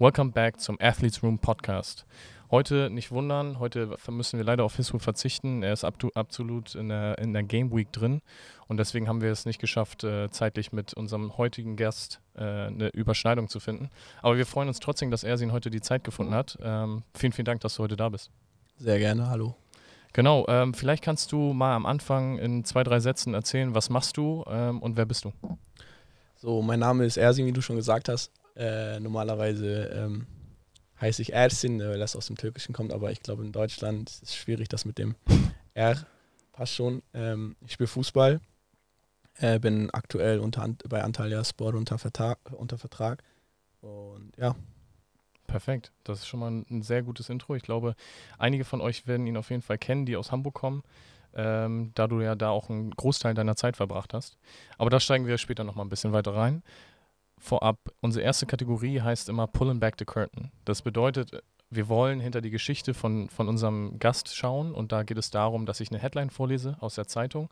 Welcome back zum Athletes Room Podcast. Heute nicht wundern, heute müssen wir leider auf Hisu verzichten. Er ist absolut in der, in der Game Week drin und deswegen haben wir es nicht geschafft, äh, zeitlich mit unserem heutigen Gast äh, eine Überschneidung zu finden. Aber wir freuen uns trotzdem, dass er sie heute die Zeit gefunden hat. Ähm, vielen, vielen Dank, dass du heute da bist. Sehr gerne, hallo. Genau, ähm, vielleicht kannst du mal am Anfang in zwei, drei Sätzen erzählen, was machst du ähm, und wer bist du? So, mein Name ist Ersin, wie du schon gesagt hast. Äh, normalerweise ähm, heiße ich Ersin, weil das aus dem Türkischen kommt, aber ich glaube, in Deutschland ist es schwierig, das mit dem R passt schon. Ähm, ich spiele Fußball, äh, bin aktuell unter, bei Antalya Sport unter Vertrag, unter Vertrag und ja. Perfekt, das ist schon mal ein, ein sehr gutes Intro. Ich glaube, einige von euch werden ihn auf jeden Fall kennen, die aus Hamburg kommen. Ähm, da du ja da auch einen Großteil deiner Zeit verbracht hast. Aber da steigen wir später nochmal ein bisschen weiter rein vorab, unsere erste Kategorie heißt immer Pulling Back the Curtain. Das bedeutet, wir wollen hinter die Geschichte von, von unserem Gast schauen und da geht es darum, dass ich eine Headline vorlese aus der Zeitung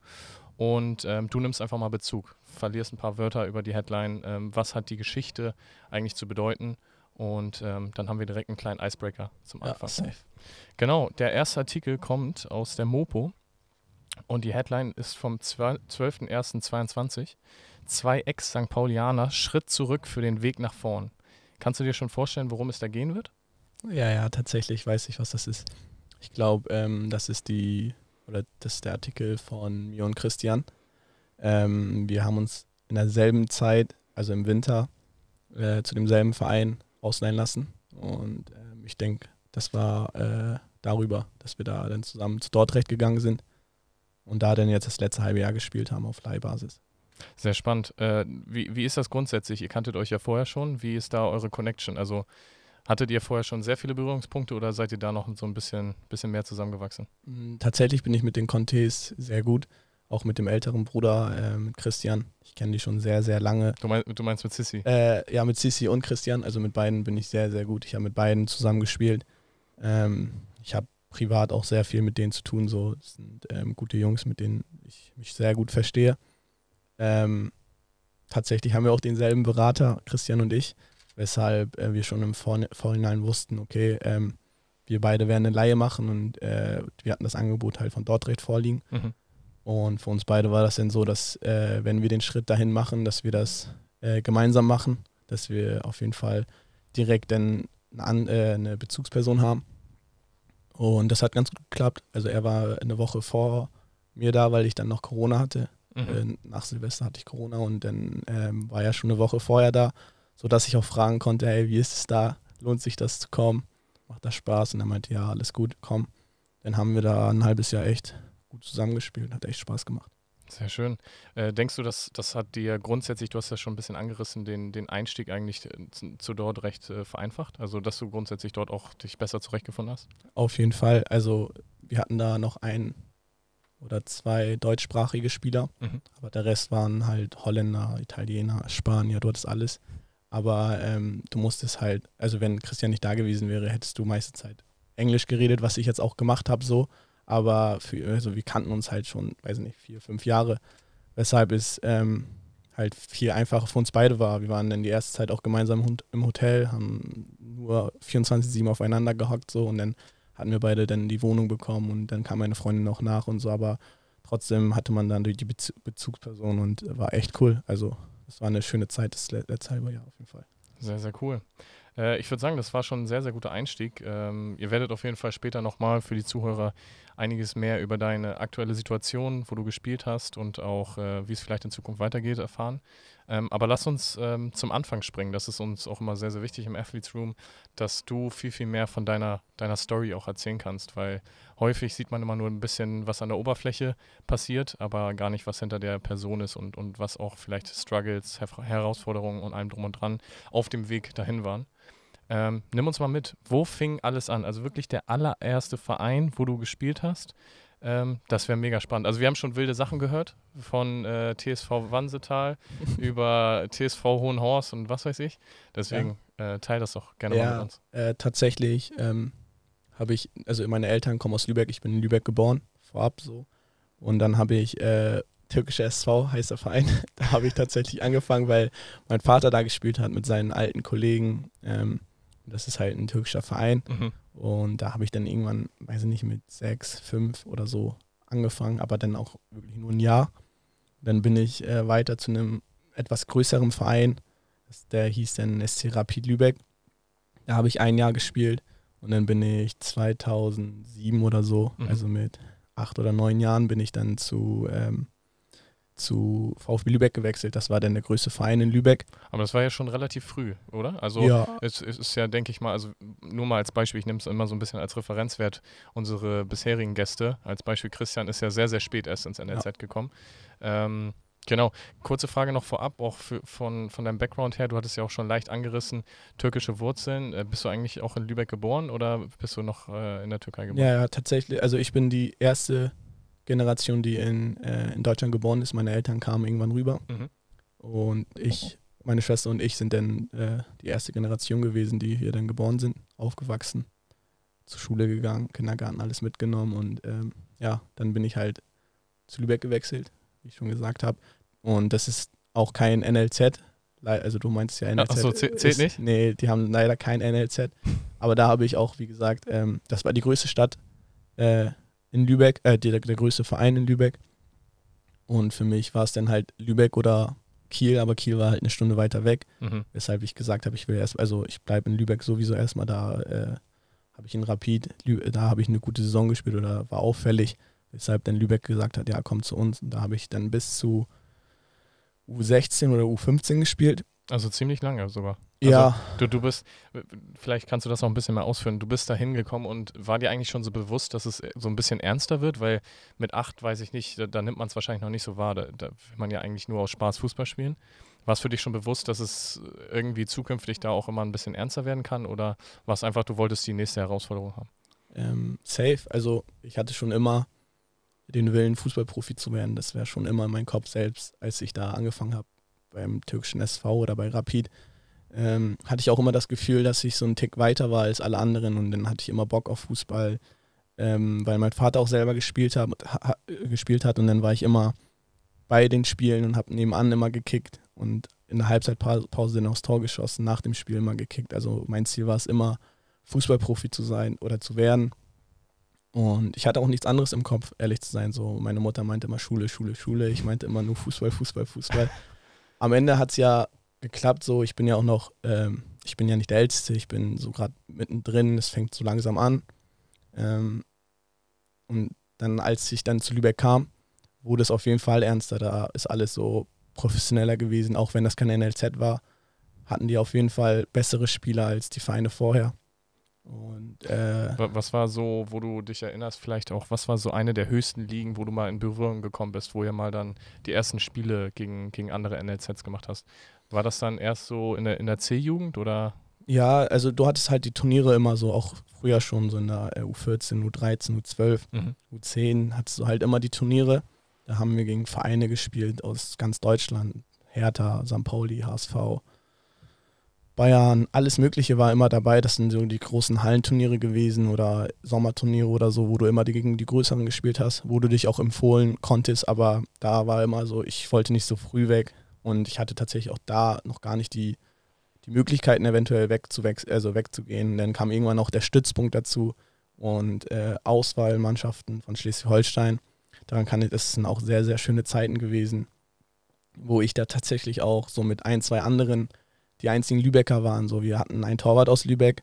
und ähm, du nimmst einfach mal Bezug, verlierst ein paar Wörter über die Headline, ähm, was hat die Geschichte eigentlich zu bedeuten und ähm, dann haben wir direkt einen kleinen Icebreaker zum Anfang. Ja, genau, der erste Artikel kommt aus der Mopo und die Headline ist vom 12.01.22. 12 zwei Ex-St. Paulianer Schritt zurück für den Weg nach vorn. Kannst du dir schon vorstellen, worum es da gehen wird? Ja, ja, tatsächlich weiß ich, was das ist. Ich glaube, ähm, das ist die oder das ist der Artikel von mir und Christian. Ähm, wir haben uns in derselben Zeit, also im Winter, äh, zu demselben Verein ausleihen lassen. Und ähm, ich denke, das war äh, darüber, dass wir da dann zusammen zu Dortrecht gegangen sind und da dann jetzt das letzte halbe Jahr gespielt haben auf Leihbasis. Sehr spannend. Äh, wie, wie ist das grundsätzlich? Ihr kanntet euch ja vorher schon. Wie ist da eure Connection? Also hattet ihr vorher schon sehr viele Berührungspunkte oder seid ihr da noch so ein bisschen, bisschen mehr zusammengewachsen? Mm, tatsächlich bin ich mit den Contes sehr gut. Auch mit dem älteren Bruder, äh, mit Christian. Ich kenne die schon sehr, sehr lange. Du, mein, du meinst mit Sissi? Äh, ja, mit Sissi und Christian. Also mit beiden bin ich sehr, sehr gut. Ich habe mit beiden zusammen gespielt. Ähm, ich habe privat auch sehr viel mit denen zu tun. So das sind ähm, gute Jungs, mit denen ich mich sehr gut verstehe. Ähm, tatsächlich haben wir auch denselben Berater, Christian und ich, weshalb äh, wir schon im Vor Vorhinein wussten, okay, ähm, wir beide werden eine Laie machen und äh, wir hatten das Angebot halt von dort recht vorliegen. Mhm. Und für uns beide war das dann so, dass äh, wenn wir den Schritt dahin machen, dass wir das äh, gemeinsam machen, dass wir auf jeden Fall direkt dann eine, äh, eine Bezugsperson haben. Und das hat ganz gut geklappt. Also er war eine Woche vor mir da, weil ich dann noch Corona hatte. Mhm. Ähm, nach Silvester hatte ich Corona und dann ähm, war ja schon eine Woche vorher da, sodass ich auch fragen konnte, hey, wie ist es da? Lohnt sich das zu kommen? Macht das Spaß? Und er meinte, ja, alles gut, komm. Dann haben wir da ein halbes Jahr echt gut zusammengespielt, hat echt Spaß gemacht. Sehr schön. Äh, denkst du, dass das hat dir grundsätzlich, du hast ja schon ein bisschen angerissen, den, den Einstieg eigentlich äh, zu, zu dort recht äh, vereinfacht? Also, dass du grundsätzlich dort auch dich besser zurechtgefunden hast? Auf jeden Fall. Also, wir hatten da noch einen oder zwei deutschsprachige Spieler. Mhm. Aber der Rest waren halt Holländer, Italiener, Spanier, du hattest alles. Aber ähm, du musstest halt, also wenn Christian nicht da gewesen wäre, hättest du meiste Zeit Englisch geredet, was ich jetzt auch gemacht habe so. Aber für, also wir kannten uns halt schon, weiß nicht, vier, fünf Jahre. Weshalb es ähm, halt viel einfacher für uns beide war. Wir waren dann die erste Zeit auch gemeinsam im Hotel, haben nur 24-7 aufeinander gehockt so und dann hatten wir beide dann die Wohnung bekommen und dann kam meine Freundin noch nach und so, aber trotzdem hatte man dann die Bezugsperson und war echt cool. Also es war eine schöne Zeit, das letzte halbe Jahr auf jeden Fall. Sehr, sehr cool. Äh, ich würde sagen, das war schon ein sehr, sehr guter Einstieg. Ähm, ihr werdet auf jeden Fall später nochmal für die Zuhörer einiges mehr über deine aktuelle Situation, wo du gespielt hast und auch, äh, wie es vielleicht in Zukunft weitergeht, erfahren. Ähm, aber lass uns ähm, zum Anfang springen. Das ist uns auch immer sehr, sehr wichtig im Athletes Room, dass du viel, viel mehr von deiner, deiner Story auch erzählen kannst, weil häufig sieht man immer nur ein bisschen, was an der Oberfläche passiert, aber gar nicht, was hinter der Person ist und, und was auch vielleicht Struggles, Her Herausforderungen und allem drum und dran auf dem Weg dahin waren. Ähm, nimm uns mal mit, wo fing alles an? Also wirklich der allererste Verein, wo du gespielt hast, ähm, das wäre mega spannend. Also wir haben schon wilde Sachen gehört von äh, TSV Wansetal über TSV Hohenhorst und was weiß ich. Deswegen ja. äh, teile das doch gerne ja, mal mit uns. Äh, tatsächlich ähm, habe ich, also meine Eltern kommen aus Lübeck, ich bin in Lübeck geboren, vorab so. Und dann habe ich äh, türkischer SV, heißt der Verein, da habe ich tatsächlich angefangen, weil mein Vater da gespielt hat mit seinen alten Kollegen. Ähm, das ist halt ein türkischer Verein. Mhm. Und da habe ich dann irgendwann, weiß ich nicht, mit sechs, fünf oder so angefangen, aber dann auch wirklich nur ein Jahr. Dann bin ich äh, weiter zu einem etwas größeren Verein, der hieß dann SC Rapid Lübeck. Da habe ich ein Jahr gespielt und dann bin ich 2007 oder so, mhm. also mit acht oder neun Jahren, bin ich dann zu ähm, zu VfB Lübeck gewechselt. Das war dann der größte Verein in Lübeck. Aber das war ja schon relativ früh, oder? Also ja. es, es ist ja, denke ich mal, also nur mal als Beispiel, ich nehme es immer so ein bisschen als Referenzwert, unsere bisherigen Gäste, als Beispiel Christian ist ja sehr, sehr spät erst ins NLZ ja. gekommen. Ähm, Genau. Kurze Frage noch vorab, auch für, von, von deinem Background her. Du hattest ja auch schon leicht angerissen, türkische Wurzeln. Äh, bist du eigentlich auch in Lübeck geboren oder bist du noch äh, in der Türkei geboren? Ja, ja, tatsächlich. Also ich bin die erste Generation, die in, äh, in Deutschland geboren ist. Meine Eltern kamen irgendwann rüber. Mhm. Und ich, meine Schwester und ich sind dann äh, die erste Generation gewesen, die hier dann geboren sind, aufgewachsen, zur Schule gegangen, Kindergarten, alles mitgenommen. Und ähm, ja, dann bin ich halt zu Lübeck gewechselt, wie ich schon gesagt habe. Und das ist auch kein NLZ. Also du meinst ja NLZ. Achso, zählt ist, nicht? Nee, die haben leider kein NLZ. Aber da habe ich auch, wie gesagt, ähm, das war die größte Stadt äh, in Lübeck, äh, der, der größte Verein in Lübeck. Und für mich war es dann halt Lübeck oder Kiel, aber Kiel war halt eine Stunde weiter weg, mhm. weshalb ich gesagt habe, ich will erst, also ich bleibe in Lübeck sowieso erstmal da, äh, habe ich in Rapid, Lübeck, da habe ich eine gute Saison gespielt oder war auffällig, weshalb dann Lübeck gesagt hat, ja, komm zu uns. Und da habe ich dann bis zu U16 oder U15 gespielt. Also ziemlich lange sogar. Also, ja. Du, du bist, vielleicht kannst du das noch ein bisschen mehr ausführen. Du bist da hingekommen und war dir eigentlich schon so bewusst, dass es so ein bisschen ernster wird? Weil mit acht, weiß ich nicht, da, da nimmt man es wahrscheinlich noch nicht so wahr. Da, da, will man ja eigentlich nur aus Spaß Fußball spielen. War es für dich schon bewusst, dass es irgendwie zukünftig da auch immer ein bisschen ernster werden kann? Oder war es einfach, du wolltest die nächste Herausforderung haben? Ähm, safe. Also, ich hatte schon immer den Willen, Fußballprofi zu werden. Das wäre schon immer in meinem Kopf selbst, als ich da angefangen habe beim türkischen SV oder bei Rapid ähm, hatte ich auch immer das Gefühl, dass ich so einen Tick weiter war als alle anderen und dann hatte ich immer Bock auf Fußball, ähm, weil mein Vater auch selber gespielt hat, ha, gespielt hat und dann war ich immer bei den Spielen und habe nebenan immer gekickt und in der Halbzeitpause dann aufs Tor geschossen, nach dem Spiel immer gekickt. Also mein Ziel war es immer, Fußballprofi zu sein oder zu werden. Und ich hatte auch nichts anderes im Kopf, ehrlich zu sein. So, meine Mutter meinte immer Schule, Schule, Schule. Ich meinte immer nur Fußball, Fußball, Fußball. Am Ende hat es ja geklappt. So, ich bin ja auch noch, ähm, ich bin ja nicht der Älteste, ich bin so gerade mittendrin, es fängt so langsam an. Ähm, und dann, als ich dann zu Lübeck kam, wurde es auf jeden Fall ernster. Da ist alles so professioneller gewesen, auch wenn das kein NLZ war, hatten die auf jeden Fall bessere Spieler als die Feinde vorher. Und, äh, was war so, wo du dich erinnerst, vielleicht auch, was war so eine der höchsten Ligen, wo du mal in Berührung gekommen bist, wo ihr mal dann die ersten Spiele gegen, gegen andere NLZs gemacht hast? War das dann erst so in der, in der C-Jugend oder? Ja, also du hattest halt die Turniere immer so, auch früher schon so in der U14, U13, U12, mhm. U10 hattest du halt immer die Turniere. Da haben wir gegen Vereine gespielt aus ganz Deutschland. Hertha, St. Pauli, HSV, Bayern, alles Mögliche war immer dabei. Das sind so die großen Hallenturniere gewesen oder Sommerturniere oder so, wo du immer gegen die Größeren gespielt hast, wo du dich auch empfohlen konntest. Aber da war immer so, ich wollte nicht so früh weg. Und ich hatte tatsächlich auch da noch gar nicht die, die Möglichkeiten, eventuell also wegzugehen. Dann kam irgendwann auch der Stützpunkt dazu und äh, Auswahlmannschaften von Schleswig-Holstein. Daran kann ich, das sind auch sehr, sehr schöne Zeiten gewesen, wo ich da tatsächlich auch so mit ein, zwei anderen, die einzigen Lübecker waren. So, wir hatten einen Torwart aus Lübeck,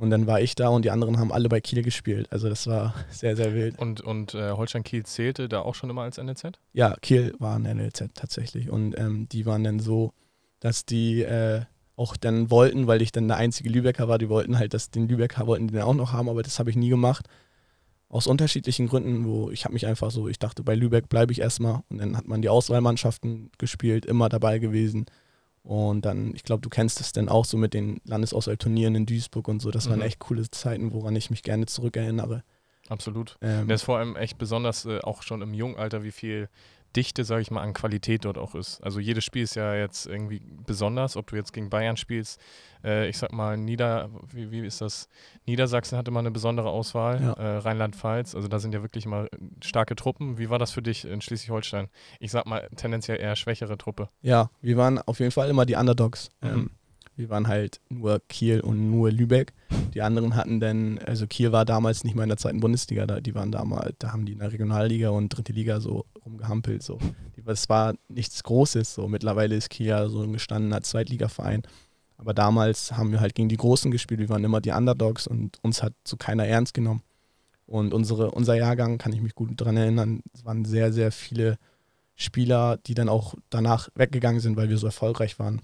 und dann war ich da und die anderen haben alle bei Kiel gespielt. Also das war sehr, sehr wild. Und, und äh, Holstein Kiel zählte da auch schon immer als NLZ? Ja, Kiel war ein NLZ tatsächlich. Und ähm, die waren dann so, dass die äh, auch dann wollten, weil ich dann der einzige Lübecker war, die wollten halt, dass den Lübecker wollten die dann auch noch haben, aber das habe ich nie gemacht. Aus unterschiedlichen Gründen, wo ich habe mich einfach so, ich dachte, bei Lübeck bleibe ich erstmal. Und dann hat man die Auswahlmannschaften gespielt, immer dabei gewesen. Und dann, ich glaube, du kennst es dann auch so mit den Landesauswahlturnieren in Duisburg und so. Das waren mhm. echt coole Zeiten, woran ich mich gerne zurückerinnere. Absolut. Ähm, das ist vor allem echt besonders, äh, auch schon im Jungalter, wie viel Dichte, sage ich mal, an Qualität dort auch ist. Also jedes Spiel ist ja jetzt irgendwie besonders, ob du jetzt gegen Bayern spielst, äh, ich sag mal, Nieder, wie, wie, ist das? Niedersachsen hatte mal eine besondere Auswahl, ja. äh, Rheinland-Pfalz, also da sind ja wirklich mal starke Truppen. Wie war das für dich in Schleswig-Holstein? Ich sag mal, tendenziell eher schwächere Truppe. Ja, wir waren auf jeden Fall immer die Underdogs. Mhm. Ähm, wir waren halt nur Kiel und nur Lübeck. Die anderen hatten dann, also Kiel war damals nicht mal in der zweiten Bundesliga, da, die waren damals, da haben die in der Regionalliga und dritte Liga so rumgehampelt. So. Das war nichts Großes. So. Mittlerweile ist Kiel ja so ein gestandener Zweitligaverein. Aber damals haben wir halt gegen die Großen gespielt, wir waren immer die Underdogs und uns hat zu so keiner ernst genommen. Und unsere, unser Jahrgang, kann ich mich gut daran erinnern, es waren sehr, sehr viele Spieler, die dann auch danach weggegangen sind, weil wir so erfolgreich waren.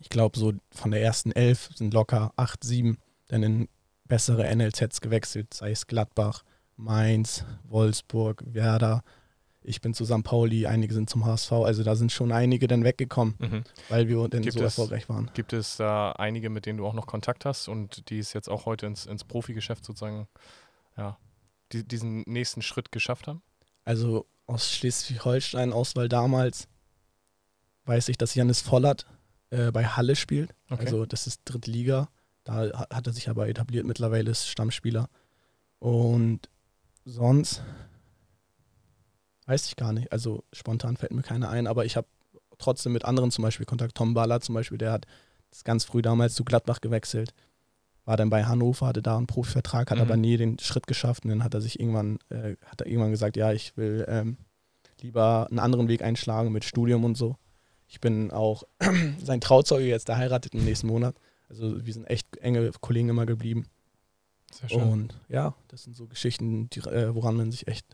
Ich glaube, so von der ersten elf sind locker acht, sieben dann in bessere NLZs gewechselt, sei es Gladbach, Mainz, Wolfsburg, Werder. Ich bin zu St. Pauli, einige sind zum HSV. Also da sind schon einige dann weggekommen, mhm. weil wir dann gibt so erfolgreich waren. Gibt es da einige, mit denen du auch noch Kontakt hast und die es jetzt auch heute ins, ins Profigeschäft sozusagen, ja, die, diesen nächsten Schritt geschafft haben? Also aus Schleswig-Holstein, Auswahl damals, weiß ich, dass Janis Vollert äh, bei Halle spielt. Okay. Also das ist dritte Liga. Da hat er sich aber etabliert mittlerweile, ist Stammspieler. Und sonst weiß ich gar nicht. Also spontan fällt mir keiner ein, aber ich habe trotzdem mit anderen zum Beispiel Kontakt. Tom Baller zum Beispiel, der hat das ganz früh damals zu Gladbach gewechselt. War dann bei Hannover, hatte da einen Profivertrag, hat mhm. aber nie den Schritt geschafft. Und dann hat er sich irgendwann, äh, hat er irgendwann gesagt, ja, ich will ähm, lieber einen anderen Weg einschlagen mit Studium und so. Ich bin auch sein Trauzeuge jetzt, der heiratet im nächsten Monat. Also wir sind echt enge Kollegen immer geblieben. Sehr schön. Und ja, das sind so Geschichten, die, äh, woran man sich echt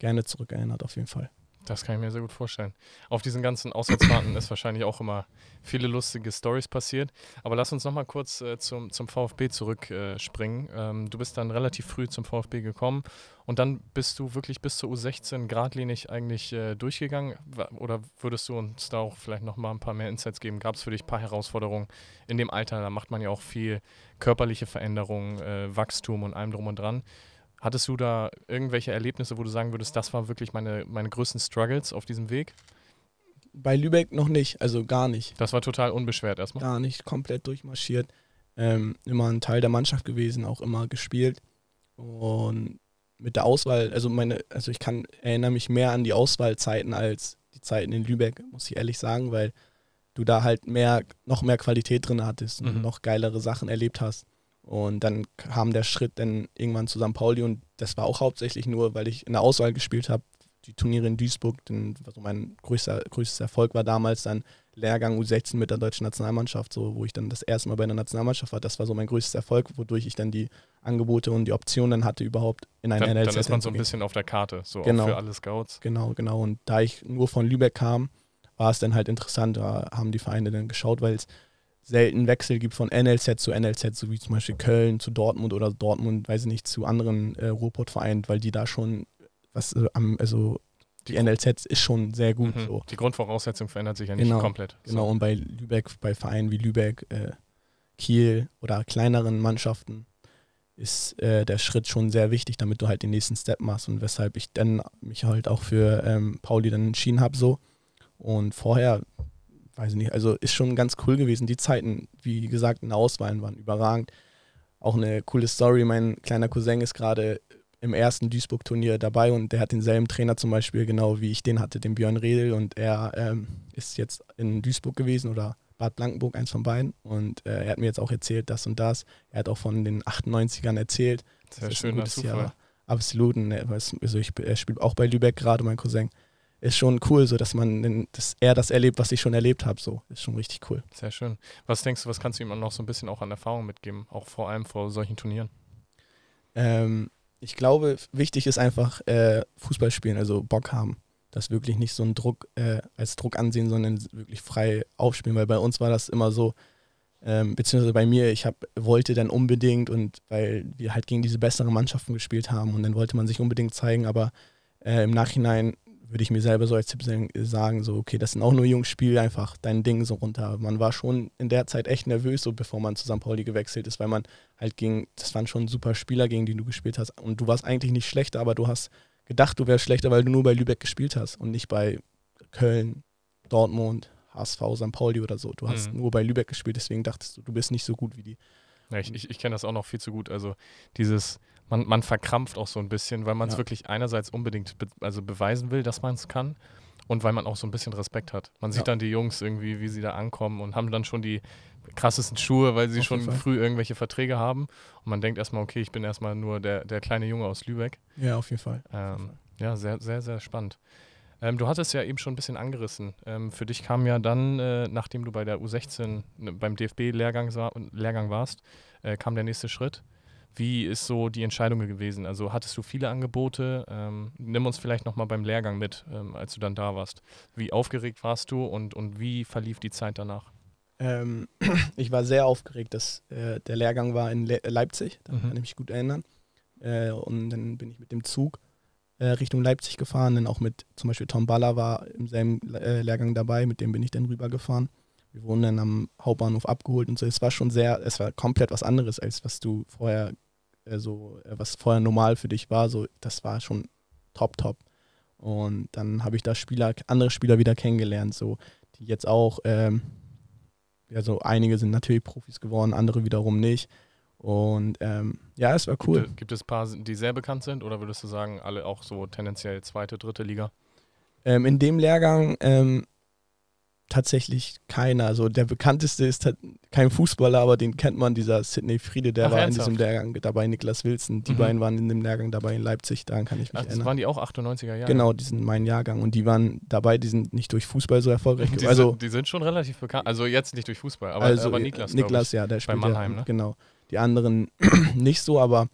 gerne zurückerinnert, auf jeden Fall. Das kann ich mir sehr gut vorstellen. Auf diesen ganzen Auswärtsfahrten ist wahrscheinlich auch immer viele lustige Stories passiert. Aber lass uns nochmal kurz äh, zum, zum VfB zurückspringen. Äh, ähm, du bist dann relativ früh zum VfB gekommen und dann bist du wirklich bis zur U16 gradlinig eigentlich äh, durchgegangen. Oder würdest du uns da auch vielleicht nochmal ein paar mehr Insights geben? Gab es für dich ein paar Herausforderungen in dem Alter? Da macht man ja auch viel körperliche Veränderungen, äh, Wachstum und allem drum und dran. Hattest du da irgendwelche Erlebnisse, wo du sagen würdest, das war wirklich meine, meine größten Struggles auf diesem Weg? Bei Lübeck noch nicht, also gar nicht. Das war total unbeschwert erstmal. Gar nicht, komplett durchmarschiert. Ähm, immer ein Teil der Mannschaft gewesen, auch immer gespielt. Und mit der Auswahl, also meine, also ich kann erinnere mich mehr an die Auswahlzeiten als die Zeiten in Lübeck, muss ich ehrlich sagen, weil du da halt mehr, noch mehr Qualität drin hattest und mhm. noch geilere Sachen erlebt hast. Und dann kam der Schritt dann irgendwann zu St. Pauli und das war auch hauptsächlich nur, weil ich in der Auswahl gespielt habe, die Turniere in Duisburg, denn, also mein größter, größter Erfolg war damals dann Lehrgang U16 mit der deutschen Nationalmannschaft, so wo ich dann das erste Mal bei der Nationalmannschaft war. Das war so mein größtes Erfolg, wodurch ich dann die Angebote und die Optionen dann hatte, überhaupt in ein NLZ Dann ist man so ein bisschen auf der Karte, so genau. für alle Scouts. Genau, genau. Und da ich nur von Lübeck kam, war es dann halt interessant, da haben die Vereine dann geschaut, weil es selten Wechsel gibt von NLZ zu NLZ, so wie zum Beispiel Köln zu Dortmund oder Dortmund, weiß ich nicht, zu anderen äh, Ruhrpott-Vereinen, weil die da schon was äh, am, also die NLZ ist schon sehr gut. Mhm. So. Die Grundvoraussetzung verändert sich ja nicht genau, komplett. So. Genau, und bei Lübeck, bei Vereinen wie Lübeck, äh, Kiel oder kleineren Mannschaften ist äh, der Schritt schon sehr wichtig, damit du halt den nächsten Step machst und weshalb ich dann mich halt auch für ähm, Pauli dann entschieden habe so. Und vorher weiß ich nicht, also ist schon ganz cool gewesen. Die Zeiten, wie gesagt, in der Auswahl waren überragend. Auch eine coole Story. Mein kleiner Cousin ist gerade im ersten Duisburg-Turnier dabei und der hat denselben Trainer zum Beispiel, genau wie ich den hatte, den Björn Redel. Und er ähm, ist jetzt in Duisburg gewesen oder Bad Blankenburg, eins von beiden. Und äh, er hat mir jetzt auch erzählt, das und das. Er hat auch von den 98ern erzählt. Sehr das ist schön, ein gutes Jahr. Absolut. also ich, er spielt auch bei Lübeck gerade, mein Cousin ist schon cool, so dass man dass er das erlebt, was ich schon erlebt habe. So ist schon richtig cool. Sehr schön. Was denkst du, was kannst du ihm noch so ein bisschen auch an Erfahrung mitgeben, auch vor allem vor solchen Turnieren? Ähm, ich glaube, wichtig ist einfach äh, Fußball spielen, also Bock haben. Das wirklich nicht so einen Druck äh, als Druck ansehen, sondern wirklich frei aufspielen, weil bei uns war das immer so, ähm, beziehungsweise bei mir, ich hab, wollte dann unbedingt und weil wir halt gegen diese besseren Mannschaften gespielt haben und dann wollte man sich unbedingt zeigen, aber äh, im Nachhinein würde ich mir selber so als Tipp sagen, so, okay, das sind auch nur Jungs, spiel einfach dein Ding so runter. Man war schon in der Zeit echt nervös, so bevor man zu St. Pauli gewechselt ist, weil man halt gegen, das waren schon super Spieler, gegen die du gespielt hast. Und du warst eigentlich nicht schlechter, aber du hast gedacht, du wärst schlechter, weil du nur bei Lübeck gespielt hast und nicht bei Köln, Dortmund, HSV, St. Pauli oder so. Du hast mhm. nur bei Lübeck gespielt, deswegen dachtest du, du bist nicht so gut wie die. Ja, ich, ich, ich kenne das auch noch viel zu gut. Also dieses, man, man verkrampft auch so ein bisschen, weil man es ja. wirklich einerseits unbedingt be also beweisen will, dass man es kann und weil man auch so ein bisschen Respekt hat. Man sieht ja. dann die Jungs irgendwie, wie sie da ankommen und haben dann schon die krassesten Schuhe, weil sie Auf schon früh irgendwelche Verträge haben. Und man denkt erstmal, okay, ich bin erstmal nur der, der kleine Junge aus Lübeck. Ja, auf jeden Fall. Ähm, Ja, sehr, sehr, sehr spannend. Ähm, du hattest ja eben schon ein bisschen angerissen. Ähm, für dich kam ja dann, äh, nachdem du bei der U16 ne, beim DFB-Lehrgang Lehrgang warst, äh, kam der nächste Schritt. Wie ist so die Entscheidung gewesen? Also hattest du viele Angebote? Ähm, nimm uns vielleicht nochmal beim Lehrgang mit, ähm, als du dann da warst. Wie aufgeregt warst du und, und wie verlief die Zeit danach? Ähm, ich war sehr aufgeregt, dass äh, der Lehrgang war in Le Leipzig, da mhm. kann ich mich gut erinnern. Äh, und dann bin ich mit dem Zug äh, Richtung Leipzig gefahren, dann auch mit zum Beispiel Tom Baller war im selben äh, Lehrgang dabei, mit dem bin ich dann rübergefahren. Wir wurden dann am Hauptbahnhof abgeholt und so. Es war schon sehr, es war komplett was anderes, als was du vorher äh, so äh, was vorher normal für dich war, so das war schon top, top. Und dann habe ich da Spieler, andere Spieler wieder kennengelernt, so die jetzt auch, ähm, also einige sind natürlich Profis geworden, andere wiederum nicht. Und ähm, ja, es war cool. Gibt, äh, gibt es ein paar, die sehr bekannt sind oder würdest du sagen, alle auch so tendenziell zweite, dritte Liga? Ähm, in dem Lehrgang ähm, tatsächlich keiner. Also der bekannteste ist halt kein Fußballer, aber den kennt man, dieser Sidney Friede, der Ach, war ernsthaft? in diesem Lehrgang dabei, Niklas Wilson. Die mhm. beiden waren in dem Lehrgang dabei in Leipzig, daran kann ich mich Ach, erinnern. Waren die auch 98er Jahre? Genau, die sind mein Jahrgang und die waren dabei, die sind nicht durch Fußball so erfolgreich. Die, also, sind, die sind schon relativ bekannt, also jetzt nicht durch Fußball, aber, also, aber äh, Niklas, Niklas, ich, ja, der spielt bei Mannheim, ja, ne? genau. Die anderen nicht so, aber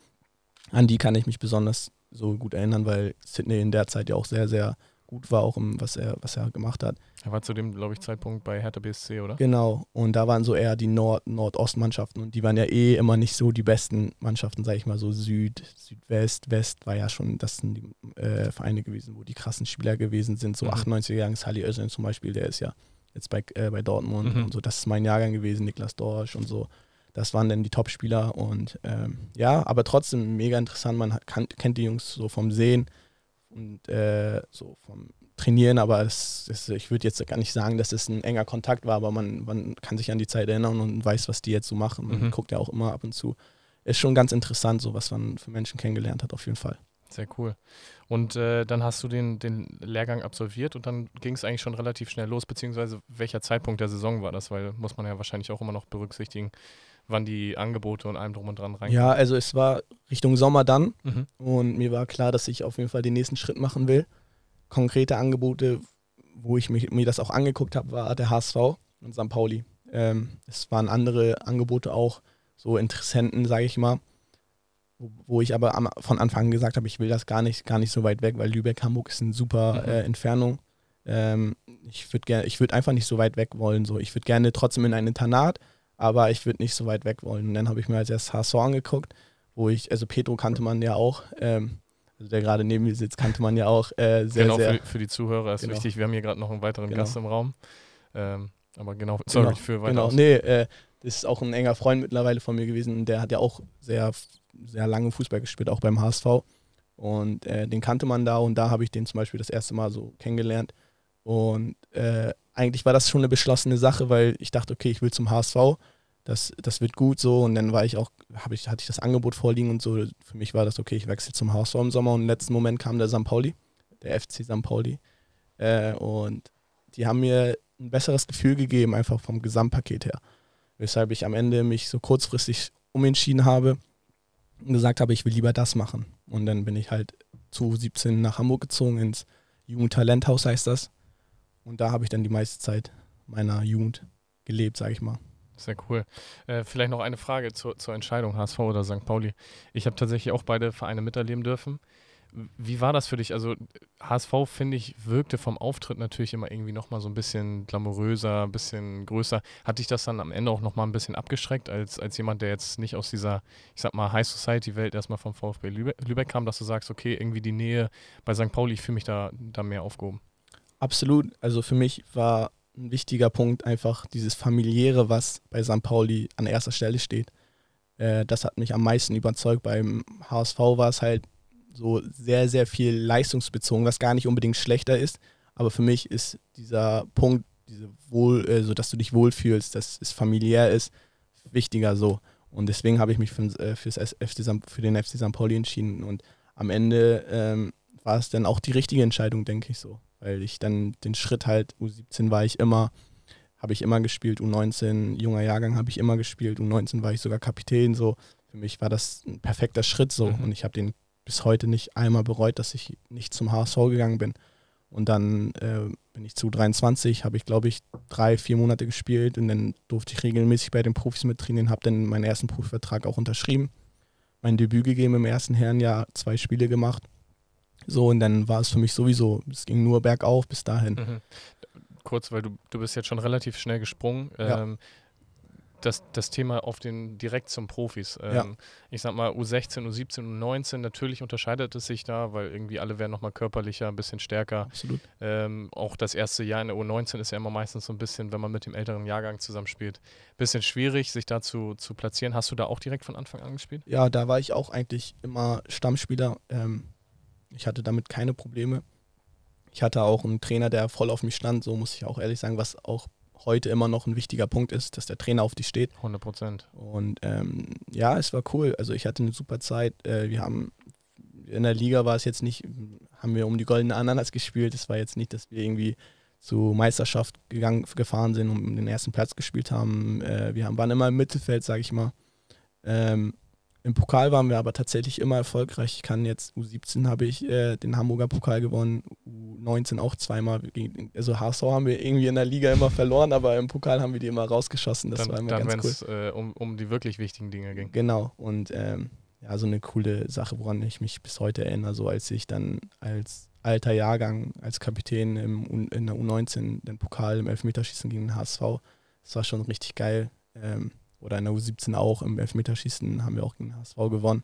an die kann ich mich besonders so gut erinnern, weil Sidney in der Zeit ja auch sehr, sehr gut war, auch im, was er, was er gemacht hat. Er war zu dem, glaube ich, Zeitpunkt bei Hertha BSC, oder? Genau. Und da waren so eher die Nord Nordostmannschaften und die waren ja eh immer nicht so die besten Mannschaften, sage ich mal so Süd, Südwest, West war ja schon, das sind die äh, Vereine gewesen, wo die krassen Spieler gewesen sind. So mhm. 98 er ist Halli Özcan zum Beispiel, der ist ja jetzt bei, äh, bei Dortmund mhm. und so. Das ist mein Jahrgang gewesen, Niklas Dorsch und so. Das waren dann die Top-Spieler und ähm, ja, aber trotzdem mega interessant. Man kann, kennt die Jungs so vom Sehen und äh, so vom Trainieren, aber es, es, ich würde jetzt gar nicht sagen, dass es ein enger Kontakt war, aber man, man kann sich an die Zeit erinnern und weiß, was die jetzt so machen. Man mhm. guckt ja auch immer ab und zu. Ist schon ganz interessant, so was man für Menschen kennengelernt hat, auf jeden Fall. Sehr cool. Und äh, dann hast du den, den Lehrgang absolviert und dann ging es eigentlich schon relativ schnell los, beziehungsweise welcher Zeitpunkt der Saison war das, weil muss man ja wahrscheinlich auch immer noch berücksichtigen, wann die Angebote und allem drum und dran reinkommen. Ja, also es war Richtung Sommer dann mhm. und mir war klar, dass ich auf jeden Fall den nächsten Schritt machen will. Konkrete Angebote, wo ich mich, mir das auch angeguckt habe, war der HSV und St. Pauli. Ähm, es waren andere Angebote auch, so Interessenten, sage ich mal, wo, wo ich aber am, von Anfang an gesagt habe, ich will das gar nicht, gar nicht so weit weg, weil Lübeck, Hamburg ist eine super mhm. äh, Entfernung. Ähm, ich würde würd einfach nicht so weit weg wollen. So. Ich würde gerne trotzdem in ein Internat, aber ich würde nicht so weit weg wollen. Und dann habe ich mir als erstes HSV angeguckt, wo ich, also Pedro kannte man ja auch, ähm, also der gerade neben mir sitzt, kannte man ja auch äh, sehr, genau, sehr. Genau, für, für, die Zuhörer ist genau. wichtig, wir haben hier gerade noch einen weiteren genau. Gast im Raum. Ähm, aber genau, genau. sorry genau, für weiter. Genau, aus. nee, äh, das ist auch ein enger Freund mittlerweile von mir gewesen. Der hat ja auch sehr, sehr lange Fußball gespielt, auch beim HSV. Und äh, den kannte man da und da habe ich den zum Beispiel das erste Mal so kennengelernt. Und äh, eigentlich war das schon eine beschlossene Sache, weil ich dachte, okay, ich will zum HSV, das, das wird gut so. Und dann war ich auch, hab ich, hatte ich das Angebot vorliegen und so. Für mich war das, okay, ich wechsle zum HSV im Sommer. Und im letzten Moment kam der St. Pauli, der FC St. Pauli. Äh, und die haben mir ein besseres Gefühl gegeben, einfach vom Gesamtpaket her. Weshalb ich am Ende mich so kurzfristig umentschieden habe und gesagt habe, ich will lieber das machen. Und dann bin ich halt zu 17 nach Hamburg gezogen, ins Jugendtalenthaus heißt das. Und da habe ich dann die meiste Zeit meiner Jugend gelebt, sage ich mal. Sehr cool. Äh, vielleicht noch eine Frage zur, zur Entscheidung HSV oder St. Pauli. Ich habe tatsächlich auch beide Vereine miterleben dürfen. Wie war das für dich? Also HSV, finde ich, wirkte vom Auftritt natürlich immer irgendwie nochmal so ein bisschen glamouröser, ein bisschen größer. Hat dich das dann am Ende auch nochmal ein bisschen abgeschreckt, als, als jemand, der jetzt nicht aus dieser, ich sag mal, High-Society-Welt erstmal vom VfB Lübeck, kam, dass du sagst, okay, irgendwie die Nähe bei St. Pauli, ich fühle mich da, da mehr aufgehoben? Absolut. Also für mich war ein wichtiger Punkt einfach dieses familiäre, was bei St. Pauli an erster Stelle steht. Äh, das hat mich am meisten überzeugt. Beim HSV war es halt so sehr, sehr viel leistungsbezogen, was gar nicht unbedingt schlechter ist. Aber für mich ist dieser Punkt, diese Wohl, äh, so also dass du dich wohlfühlst, dass es familiär ist, wichtiger so. Und deswegen habe ich mich für, äh, fürs FC, für den FC St. Pauli entschieden. Und am Ende ähm, war es dann auch die richtige Entscheidung, denke ich so weil ich dann den Schritt halt, U17 war ich immer, habe ich immer gespielt, U19, junger Jahrgang habe ich immer gespielt, U19 war ich sogar Kapitän, so. Für mich war das ein perfekter Schritt so mhm. und ich habe den bis heute nicht einmal bereut, dass ich nicht zum HSV gegangen bin. Und dann äh, bin ich zu 23, habe ich glaube ich drei, vier Monate gespielt und dann durfte ich regelmäßig bei den Profis mit trainieren, habe dann meinen ersten Profivertrag auch unterschrieben, mein Debüt gegeben im ersten Herrenjahr, zwei Spiele gemacht so, und dann war es für mich sowieso, es ging nur bergauf bis dahin. Mhm. Kurz, weil du, du bist jetzt schon relativ schnell gesprungen. Ja. Ähm, das, das Thema auf den direkt zum Profis. Ähm, ja. Ich sag mal, U16, U17, U19, natürlich unterscheidet es sich da, weil irgendwie alle werden nochmal körperlicher, ein bisschen stärker. Absolut. Ähm, auch das erste Jahr in der U19 ist ja immer meistens so ein bisschen, wenn man mit dem älteren Jahrgang zusammenspielt, ein bisschen schwierig, sich da zu, zu platzieren. Hast du da auch direkt von Anfang an gespielt? Ja, da war ich auch eigentlich immer Stammspieler. Ähm, ich hatte damit keine Probleme. Ich hatte auch einen Trainer, der voll auf mich stand, so muss ich auch ehrlich sagen, was auch heute immer noch ein wichtiger Punkt ist, dass der Trainer auf dich steht. 100 Prozent. Und ähm, ja, es war cool. Also ich hatte eine super Zeit. Äh, wir haben in der Liga war es jetzt nicht, haben wir um die goldene Ananas gespielt. Es war jetzt nicht, dass wir irgendwie zur Meisterschaft gegangen, gefahren sind und den ersten Platz gespielt haben. Äh, wir haben, waren immer im Mittelfeld, sage ich mal. Ähm, im Pokal waren wir aber tatsächlich immer erfolgreich. Ich kann jetzt, U17 habe ich äh, den Hamburger Pokal gewonnen, U19 auch zweimal. also HSV haben wir irgendwie in der Liga immer verloren, aber im Pokal haben wir die immer rausgeschossen. Das dann, war immer dann, ganz cool. Dann, wenn äh, um, um die wirklich wichtigen Dinge ging. Genau. Und ähm, ja, so eine coole Sache, woran ich mich bis heute erinnere, so als ich dann als alter Jahrgang als Kapitän im, in der U19 den Pokal im Elfmeterschießen gegen den HSV. Das war schon richtig geil. Ähm, oder in der U17 auch im Elfmeterschießen haben wir auch gegen HSV gewonnen.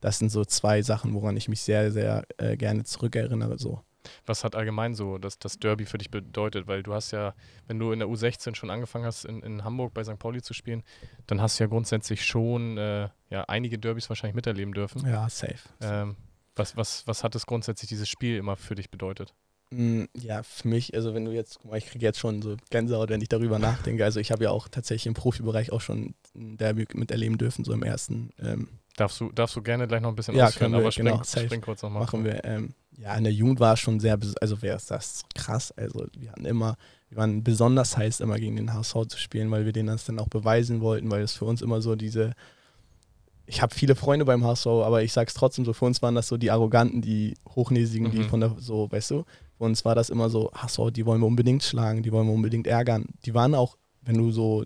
Das sind so zwei Sachen, woran ich mich sehr, sehr äh, gerne zurückerinnere. So. Was hat allgemein so das, das Derby für dich bedeutet? Weil du hast ja, wenn du in der U16 schon angefangen hast, in, in Hamburg bei St. Pauli zu spielen, dann hast du ja grundsätzlich schon äh, ja, einige Derbys wahrscheinlich miterleben dürfen. Ja, safe. Ähm, was, was, was hat es grundsätzlich dieses Spiel immer für dich bedeutet? Hm, ja, für mich, also wenn du jetzt, guck mal, ich kriege jetzt schon so Gänsehaut, wenn ich darüber nachdenke. Also ich habe ja auch tatsächlich im Profibereich auch schon ein Derby miterleben dürfen, so im ersten. Ähm darfst, du, darfst du gerne gleich noch ein bisschen ja, ausführen, wir, aber spring, genau, spring kurz nochmal. Machen wir. Ähm, ja, in der Jugend war es schon sehr, also wäre es das krass. Also wir hatten immer, wir waren besonders heiß, immer gegen den HSV zu spielen, weil wir denen das dann auch beweisen wollten, weil es für uns immer so diese, ich habe viele Freunde beim HSV, aber ich sag's trotzdem so, für uns waren das so die Arroganten, die Hochnäsigen, mhm. die von der, so, weißt du, für uns war das immer so, ach so, die wollen wir unbedingt schlagen, die wollen wir unbedingt ärgern. Die waren auch, wenn du so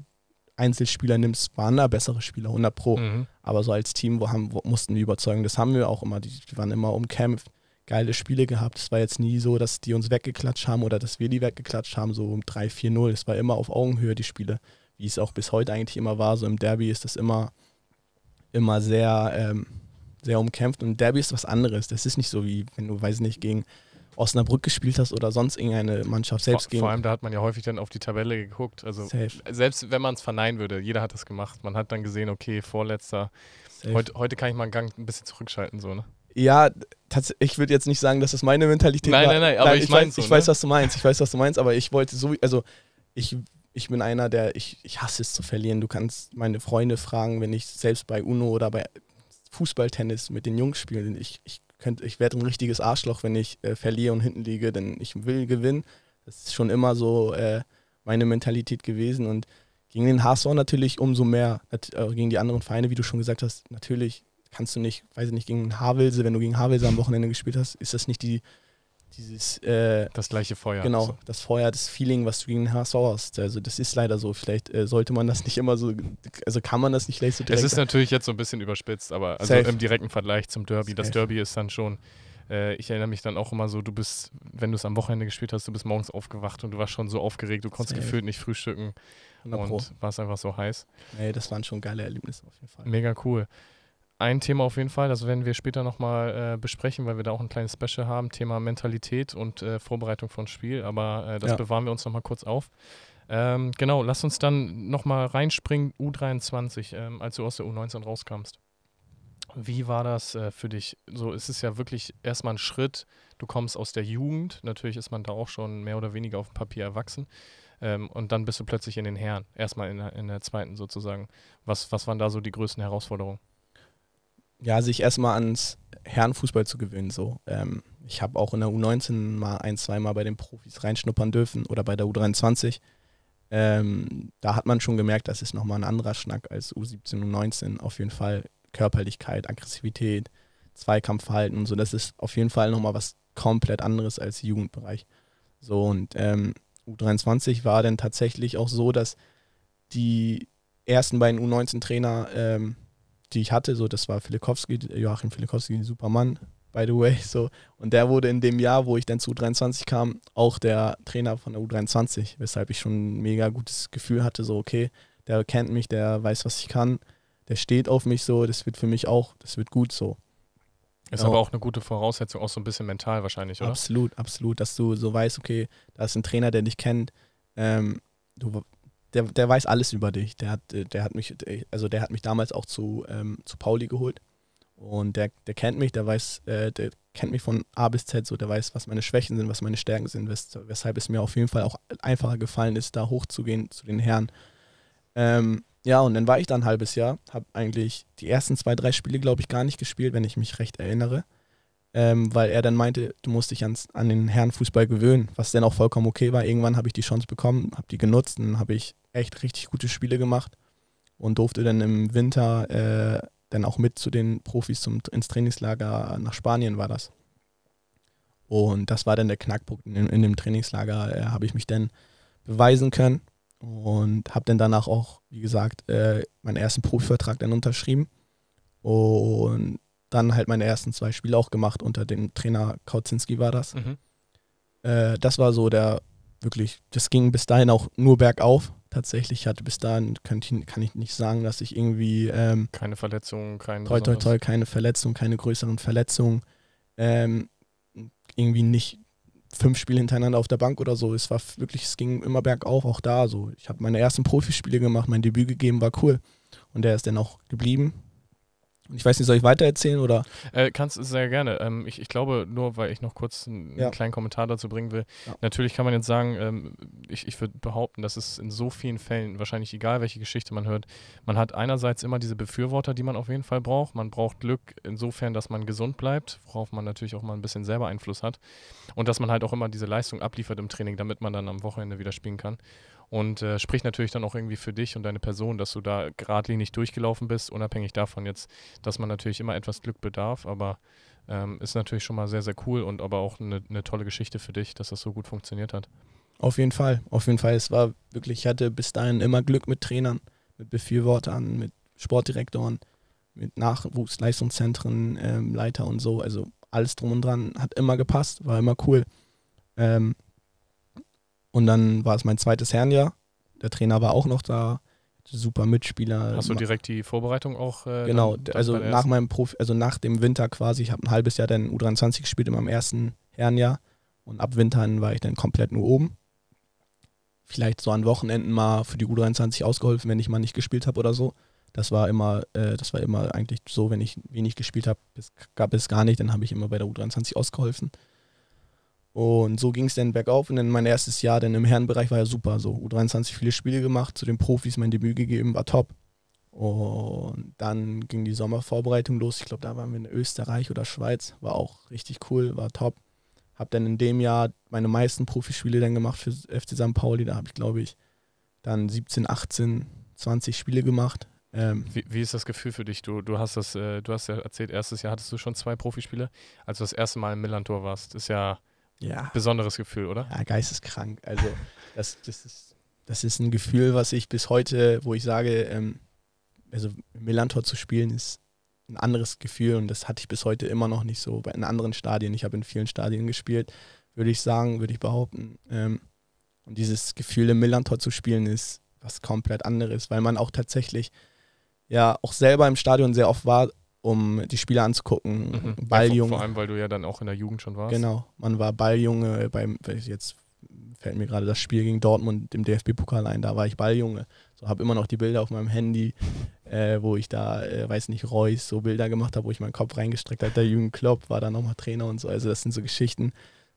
Einzelspieler nimmst, waren da bessere Spieler, 100 Pro. Mhm. Aber so als Team wo haben, wo mussten die überzeugen. Das haben wir auch immer. Die, die waren immer umkämpft, geile Spiele gehabt. Es war jetzt nie so, dass die uns weggeklatscht haben oder dass wir die weggeklatscht haben, so um 3-4-0. Es war immer auf Augenhöhe, die Spiele. Wie es auch bis heute eigentlich immer war. So im Derby ist das immer, immer sehr, ähm, sehr umkämpft. Und Derby ist was anderes. Das ist nicht so wie, wenn du, weiß nicht, gegen Osnabrück gespielt hast oder sonst irgendeine Mannschaft selbst vor, gegen. Vor allem, da hat man ja häufig dann auf die Tabelle geguckt. Also Safe. selbst wenn man es verneinen würde, jeder hat das gemacht. Man hat dann gesehen, okay, vorletzter. Heute, heute, kann ich mal einen Gang ein bisschen zurückschalten, so, ne? Ja, ich würde jetzt nicht sagen, dass das meine Mentalität nein, war. Nein, nein, nein, aber ich, ich meine so, Ich ne? weiß, was du meinst, ich weiß, was du meinst, aber ich wollte so, also ich, ich bin einer, der, ich, ich hasse es zu verlieren. Du kannst meine Freunde fragen, wenn ich selbst bei UNO oder bei Fußballtennis mit den Jungs spiele. Ich, ich könnt, ich werde ein richtiges Arschloch, wenn ich äh, verliere und hinten liege, denn ich will gewinnen. Das ist schon immer so äh, meine Mentalität gewesen. Und gegen den HSV natürlich umso mehr. Äh, gegen die anderen Feinde, wie du schon gesagt hast, natürlich kannst du nicht, weiß ich nicht, gegen Havelse, wenn du gegen Havelse am Wochenende gespielt hast, ist das nicht die dieses äh, das gleiche Feuer. Genau, also. das Feuer, das Feeling, was du gegen den HSV hast. Also das ist leider so. Vielleicht äh, sollte man das nicht immer so, also kann man das nicht gleich so direkt. Es ist natürlich jetzt so ein bisschen überspitzt, aber also im direkten Vergleich zum Derby. Safe. Das Derby ist dann schon. Äh, ich erinnere mich dann auch immer so, du bist, wenn du es am Wochenende gespielt hast, du bist morgens aufgewacht und du warst schon so aufgeregt, du konntest Safe. gefühlt nicht frühstücken und war es einfach so heiß. Nee, das waren schon geile Erlebnisse auf jeden Fall. Mega cool ein Thema auf jeden Fall, das werden wir später nochmal äh, besprechen, weil wir da auch ein kleines Special haben, Thema Mentalität und äh, Vorbereitung von Spiel, aber äh, das ja. bewahren wir uns nochmal kurz auf. Ähm, genau, lass uns dann nochmal reinspringen, U23, ähm, als du aus der U19 rauskamst. Wie war das äh, für dich? So, es ist ja wirklich erstmal ein Schritt. Du kommst aus der Jugend. Natürlich ist man da auch schon mehr oder weniger auf dem Papier erwachsen. Ähm, und dann bist du plötzlich in den Herren. Erstmal in, in der zweiten sozusagen. Was, was waren da so die größten Herausforderungen? ja, sich erstmal ans Herrenfußball zu gewöhnen. So. Ähm, ich habe auch in der U19 mal ein, zweimal bei den Profis reinschnuppern dürfen oder bei der U23. Ähm, da hat man schon gemerkt, das ist nochmal ein anderer Schnack als U17 und U19. Auf jeden Fall Körperlichkeit, Aggressivität, Zweikampfverhalten und so. Das ist auf jeden Fall nochmal was komplett anderes als Jugendbereich. So und ähm, U23 war dann tatsächlich auch so, dass die ersten beiden U19-Trainer ähm, die ich hatte, so das war Filikowski, Joachim Filikowski, Supermann, by the way, so und der wurde in dem Jahr, wo ich dann zu U23 kam, auch der Trainer von der U23, weshalb ich schon ein mega gutes Gefühl hatte, so okay, der kennt mich, der weiß, was ich kann, der steht auf mich so, das wird für mich auch, das wird gut so. Ist genau. aber auch eine gute Voraussetzung, auch so ein bisschen mental wahrscheinlich, oder? Absolut, absolut, dass du so weißt, okay, da ist ein Trainer, der dich kennt, ähm, du, der, der weiß alles über dich. Der hat, äh, der hat mich, äh, also der hat mich damals auch zu, ähm, zu Pauli geholt. Und der, der kennt mich, der weiß, äh, der kennt mich von A bis Z, so der weiß, was meine Schwächen sind, was meine Stärken sind, wes weshalb es mir auf jeden Fall auch einfacher gefallen ist, da hochzugehen zu den Herren. Ähm, ja, und dann war ich da ein halbes Jahr, habe eigentlich die ersten zwei, drei Spiele, glaube ich, gar nicht gespielt, wenn ich mich recht erinnere ähm, weil er dann meinte, du musst dich ans, an den Herrenfußball gewöhnen, was dann auch vollkommen okay war. Irgendwann habe ich die Chance bekommen, habe die genutzt und habe ich echt richtig gute Spiele gemacht und durfte dann im Winter äh, dann auch mit zu den Profis zum, ins Trainingslager nach Spanien war das. Und das war dann der Knackpunkt. In, in dem Trainingslager äh, habe ich mich dann beweisen können und habe dann danach auch, wie gesagt, äh, meinen ersten Profivertrag dann unterschrieben. Und dann halt meine ersten zwei Spiele auch gemacht. Unter dem Trainer Kautzinski war das. Mhm. Äh, das war so der wirklich, das ging bis dahin auch nur bergauf. Tatsächlich hatte bis dahin, ich, kann ich nicht sagen, dass ich irgendwie. Ähm, keine Verletzungen, keine. Toi, toi, toi, keine Verletzung, keine größeren Verletzungen. Ähm, irgendwie nicht fünf Spiele hintereinander auf der Bank oder so. Es war wirklich, es ging immer bergauf, auch da. So. Ich habe meine ersten Profispiele gemacht, mein Debüt gegeben, war cool. Und der ist dann auch geblieben. Ich weiß nicht, soll ich weitererzählen oder? Äh, kannst sehr gerne. Ähm, ich, ich glaube, nur weil ich noch kurz einen ja. kleinen Kommentar dazu bringen will. Ja. Natürlich kann man jetzt sagen, ähm, ich, ich würde behaupten, dass es in so vielen Fällen, wahrscheinlich egal welche Geschichte man hört, man hat einerseits immer diese Befürworter, die man auf jeden Fall braucht. Man braucht Glück insofern, dass man gesund bleibt, worauf man natürlich auch mal ein bisschen selber Einfluss hat. Und dass man halt auch immer diese Leistung abliefert im Training, damit man dann am Wochenende wieder spielen kann und äh, spricht natürlich dann auch irgendwie für dich und deine Person, dass du da geradlinig durchgelaufen bist, unabhängig davon jetzt, dass man natürlich immer etwas Glück bedarf, aber ähm, ist natürlich schon mal sehr, sehr cool und aber auch eine, eine tolle Geschichte für dich, dass das so gut funktioniert hat. Auf jeden Fall, auf jeden Fall. Es war wirklich, ich hatte bis dahin immer Glück mit Trainern, mit Befürwortern, mit Sportdirektoren, mit Nachwuchsleistungszentren, ähm, Leiter und so. Also alles drum und dran hat immer gepasst, war immer cool. Ähm, und dann war es mein zweites Herrenjahr. Der Trainer war auch noch da, super Mitspieler. Hast du direkt die Vorbereitung auch? Äh, genau, dann, also nach meinem Profi, also nach dem Winter quasi, ich habe ein halbes Jahr dann U23 gespielt in meinem ersten Herrenjahr und ab Wintern war ich dann komplett nur oben. Vielleicht so an Wochenenden mal für die U23 ausgeholfen, wenn ich mal nicht gespielt habe oder so. Das war immer, äh, das war immer eigentlich so, wenn ich wenig gespielt habe, gab es gar nicht, dann habe ich immer bei der U23 ausgeholfen. Und so ging es dann bergauf und dann mein erstes Jahr dann im Herrenbereich war ja super. So U23 viele Spiele gemacht, zu den Profis mein Debüt gegeben, war top. Und dann ging die Sommervorbereitung los. Ich glaube, da waren wir in Österreich oder Schweiz. War auch richtig cool, war top. Hab dann in dem Jahr meine meisten Profispiele dann gemacht für FC St. Pauli. Da habe ich, glaube ich, dann 17, 18, 20 Spiele gemacht. Ähm wie, wie, ist das Gefühl für dich? Du, du hast das, äh, du hast ja erzählt, erstes Jahr hattest du schon zwei Profispiele, als du das erste Mal im Millantor warst. Ist ja, ja. Besonderes Gefühl, oder? Ja, geisteskrank. Also, das, das, ist, das ist ein Gefühl, was ich bis heute, wo ich sage, ähm, also Melantor zu spielen, ist ein anderes Gefühl und das hatte ich bis heute immer noch nicht so bei in anderen Stadien. Ich habe in vielen Stadien gespielt, würde ich sagen, würde ich behaupten. Ähm, und dieses Gefühl, im Millantor zu spielen, ist was komplett anderes, weil man auch tatsächlich ja auch selber im Stadion sehr oft war um die Spiele anzugucken. Mhm. Balljunge. Ja, vor, allem, weil du ja dann auch in der Jugend schon warst. Genau, man war Balljunge beim, jetzt fällt mir gerade das Spiel gegen Dortmund im DFB-Pokal ein, da war ich Balljunge. So habe immer noch die Bilder auf meinem Handy, äh, wo ich da, äh, weiß nicht, Reus so Bilder gemacht habe, wo ich meinen Kopf reingestreckt habe. Der Jürgen Klopp war da nochmal Trainer und so. Also das sind so Geschichten,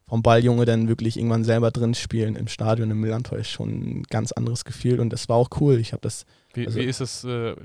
vom Balljunge dann wirklich irgendwann selber drin spielen im Stadion im Landheu ist schon ein ganz anderes Gefühl und das war auch cool. Ich habe das. Wie, also wie, ist es, äh,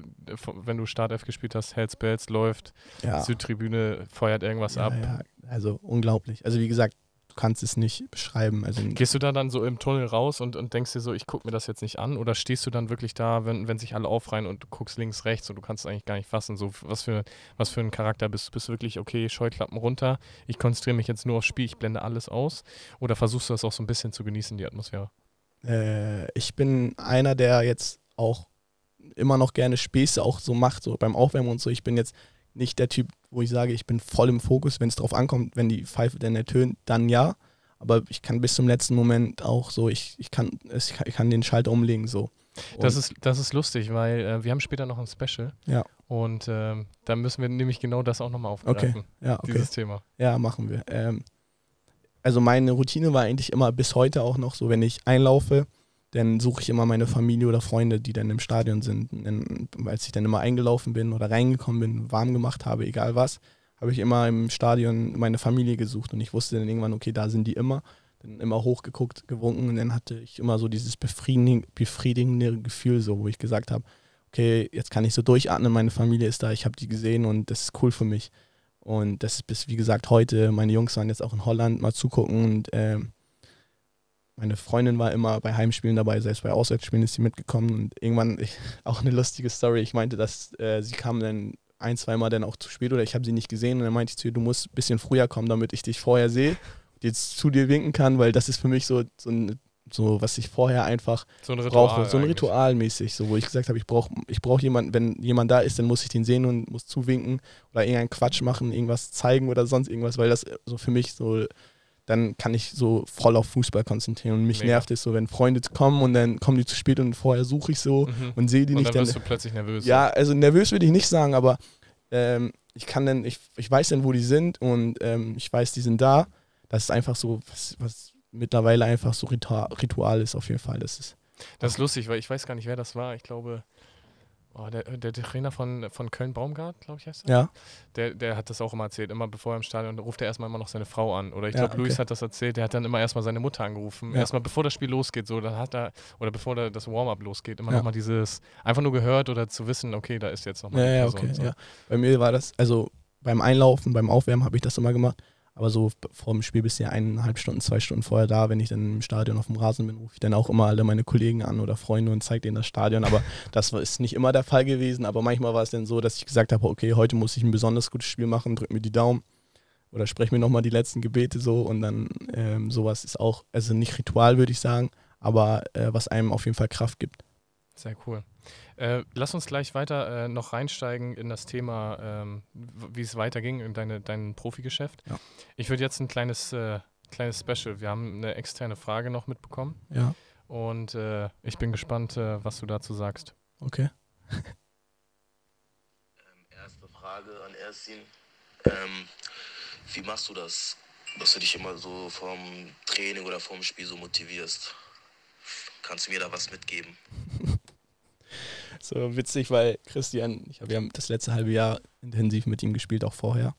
wenn du Startelf gespielt hast, Hells Bells läuft, ja. Südtribüne feuert irgendwas ja, ab? Ja, also unglaublich. Also wie gesagt, du kannst es nicht beschreiben. Also Gehst du da dann so im Tunnel raus und, und denkst dir so, ich gucke mir das jetzt nicht an? Oder stehst du dann wirklich da, wenn, wenn sich alle aufreihen und du guckst links, rechts und du kannst es eigentlich gar nicht fassen? So, was für, was für ein Charakter bist du? Bist du wirklich, okay, Scheuklappen runter, ich konzentriere mich jetzt nur aufs Spiel, ich blende alles aus? Oder versuchst du das auch so ein bisschen zu genießen, die Atmosphäre? Äh, ich bin einer, der jetzt auch immer noch gerne Späße auch so macht, so beim Aufwärmen und so. Ich bin jetzt nicht der Typ, wo ich sage, ich bin voll im Fokus, wenn es drauf ankommt, wenn die Pfeife denn ertönt, dann ja. Aber ich kann bis zum letzten Moment auch so, ich, ich, kann, ich, kann, den Schalter umlegen so. das ist, das ist lustig, weil äh, wir haben später noch ein Special. Ja. Und äh, da müssen wir nämlich genau das auch nochmal aufgreifen. Okay. Ja, okay. Dieses Thema. Ja, machen wir. Ähm, also meine Routine war eigentlich immer bis heute auch noch so, wenn ich einlaufe, dann suche ich immer meine Familie oder Freunde, die dann im Stadion sind. Dann, als ich dann immer eingelaufen bin oder reingekommen bin, warm gemacht habe, egal was, habe ich immer im Stadion meine Familie gesucht und ich wusste dann irgendwann, okay, da sind die immer. Dann immer hochgeguckt, gewunken und dann hatte ich immer so dieses befriedigende Gefühl, so, wo ich gesagt habe, okay, jetzt kann ich so durchatmen, meine Familie ist da, ich habe die gesehen und das ist cool für mich. Und das ist bis, wie gesagt, heute, meine Jungs waren jetzt auch in Holland mal zugucken und ähm, meine Freundin war immer bei Heimspielen dabei, selbst bei Auswärtsspielen ist sie mitgekommen und irgendwann ich, auch eine lustige Story. Ich meinte, dass äh, sie kam dann ein, zweimal dann auch zu spät oder ich habe sie nicht gesehen und dann meinte ich zu ihr, du musst ein bisschen früher kommen, damit ich dich vorher sehe und jetzt zu dir winken kann, weil das ist für mich so, so ein so was ich vorher einfach so ein Ritual brauche, so ein Ritual mäßig, so wo ich gesagt habe, ich brauche ich brauch jemanden, wenn jemand da ist, dann muss ich den sehen und muss zuwinken oder irgendeinen Quatsch machen, irgendwas zeigen oder sonst irgendwas, weil das so für mich so dann kann ich so voll auf Fußball konzentrieren. Und mich Mega. nervt es so, wenn Freunde kommen und dann kommen die zu spät und vorher suche ich so mhm. und sehe die und nicht. Dann, dann wirst dann, du plötzlich nervös. Ja, also nervös würde ich nicht sagen, aber ähm, ich kann dann, ich, ich weiß dann, wo die sind und ähm, ich weiß, die sind da. Das ist einfach so, was, was mittlerweile einfach so Ritual, Ritual ist auf jeden Fall. Das ist, das ist lustig, weil ich weiß gar nicht, wer das war. Ich glaube, Oh, der, der, Trainer von, von Köln Baumgart, glaube ich, heißt er. Ja. Der, der hat das auch immer erzählt. Immer bevor er im Stadion ruft er erstmal immer noch seine Frau an. Oder ich glaube, ja, okay. Luis hat das erzählt. Der hat dann immer erstmal seine Mutter angerufen. Ja. Erstmal bevor das Spiel losgeht, so, dann hat er, oder bevor da das Warm-up losgeht, immer ja. nochmal dieses, einfach nur gehört oder zu wissen, okay, da ist jetzt nochmal. Ja, ja, okay. So. Ja. Bei mir war das, also beim Einlaufen, beim Aufwärmen habe ich das immer gemacht. Aber so vor dem Spiel bist du ja eineinhalb Stunden, zwei Stunden vorher da. Wenn ich dann im Stadion auf dem Rasen bin, rufe ich dann auch immer alle meine Kollegen an oder Freunde und zeige denen das Stadion. Aber das ist nicht immer der Fall gewesen. Aber manchmal war es dann so, dass ich gesagt habe, okay, heute muss ich ein besonders gutes Spiel machen, drück mir die Daumen oder spreche mir nochmal die letzten Gebete so. Und dann ähm, sowas ist auch, also nicht Ritual würde ich sagen, aber äh, was einem auf jeden Fall Kraft gibt. Sehr cool. Äh, lass uns gleich weiter äh, noch reinsteigen in das Thema, ähm, wie es weiterging in deine, dein Profigeschäft. Ja. Ich würde jetzt ein kleines, äh, kleines Special. Wir haben eine externe Frage noch mitbekommen. Ja. Und äh, ich bin gespannt, äh, was du dazu sagst. Okay. ähm, erste Frage an Erstin. Ähm, wie machst du das, dass du dich immer so vorm Training oder vorm Spiel so motivierst? Kannst du mir da was mitgeben? so äh, witzig, weil Christian, ich hab, wir haben das letzte halbe Jahr intensiv mit ihm gespielt, auch vorher.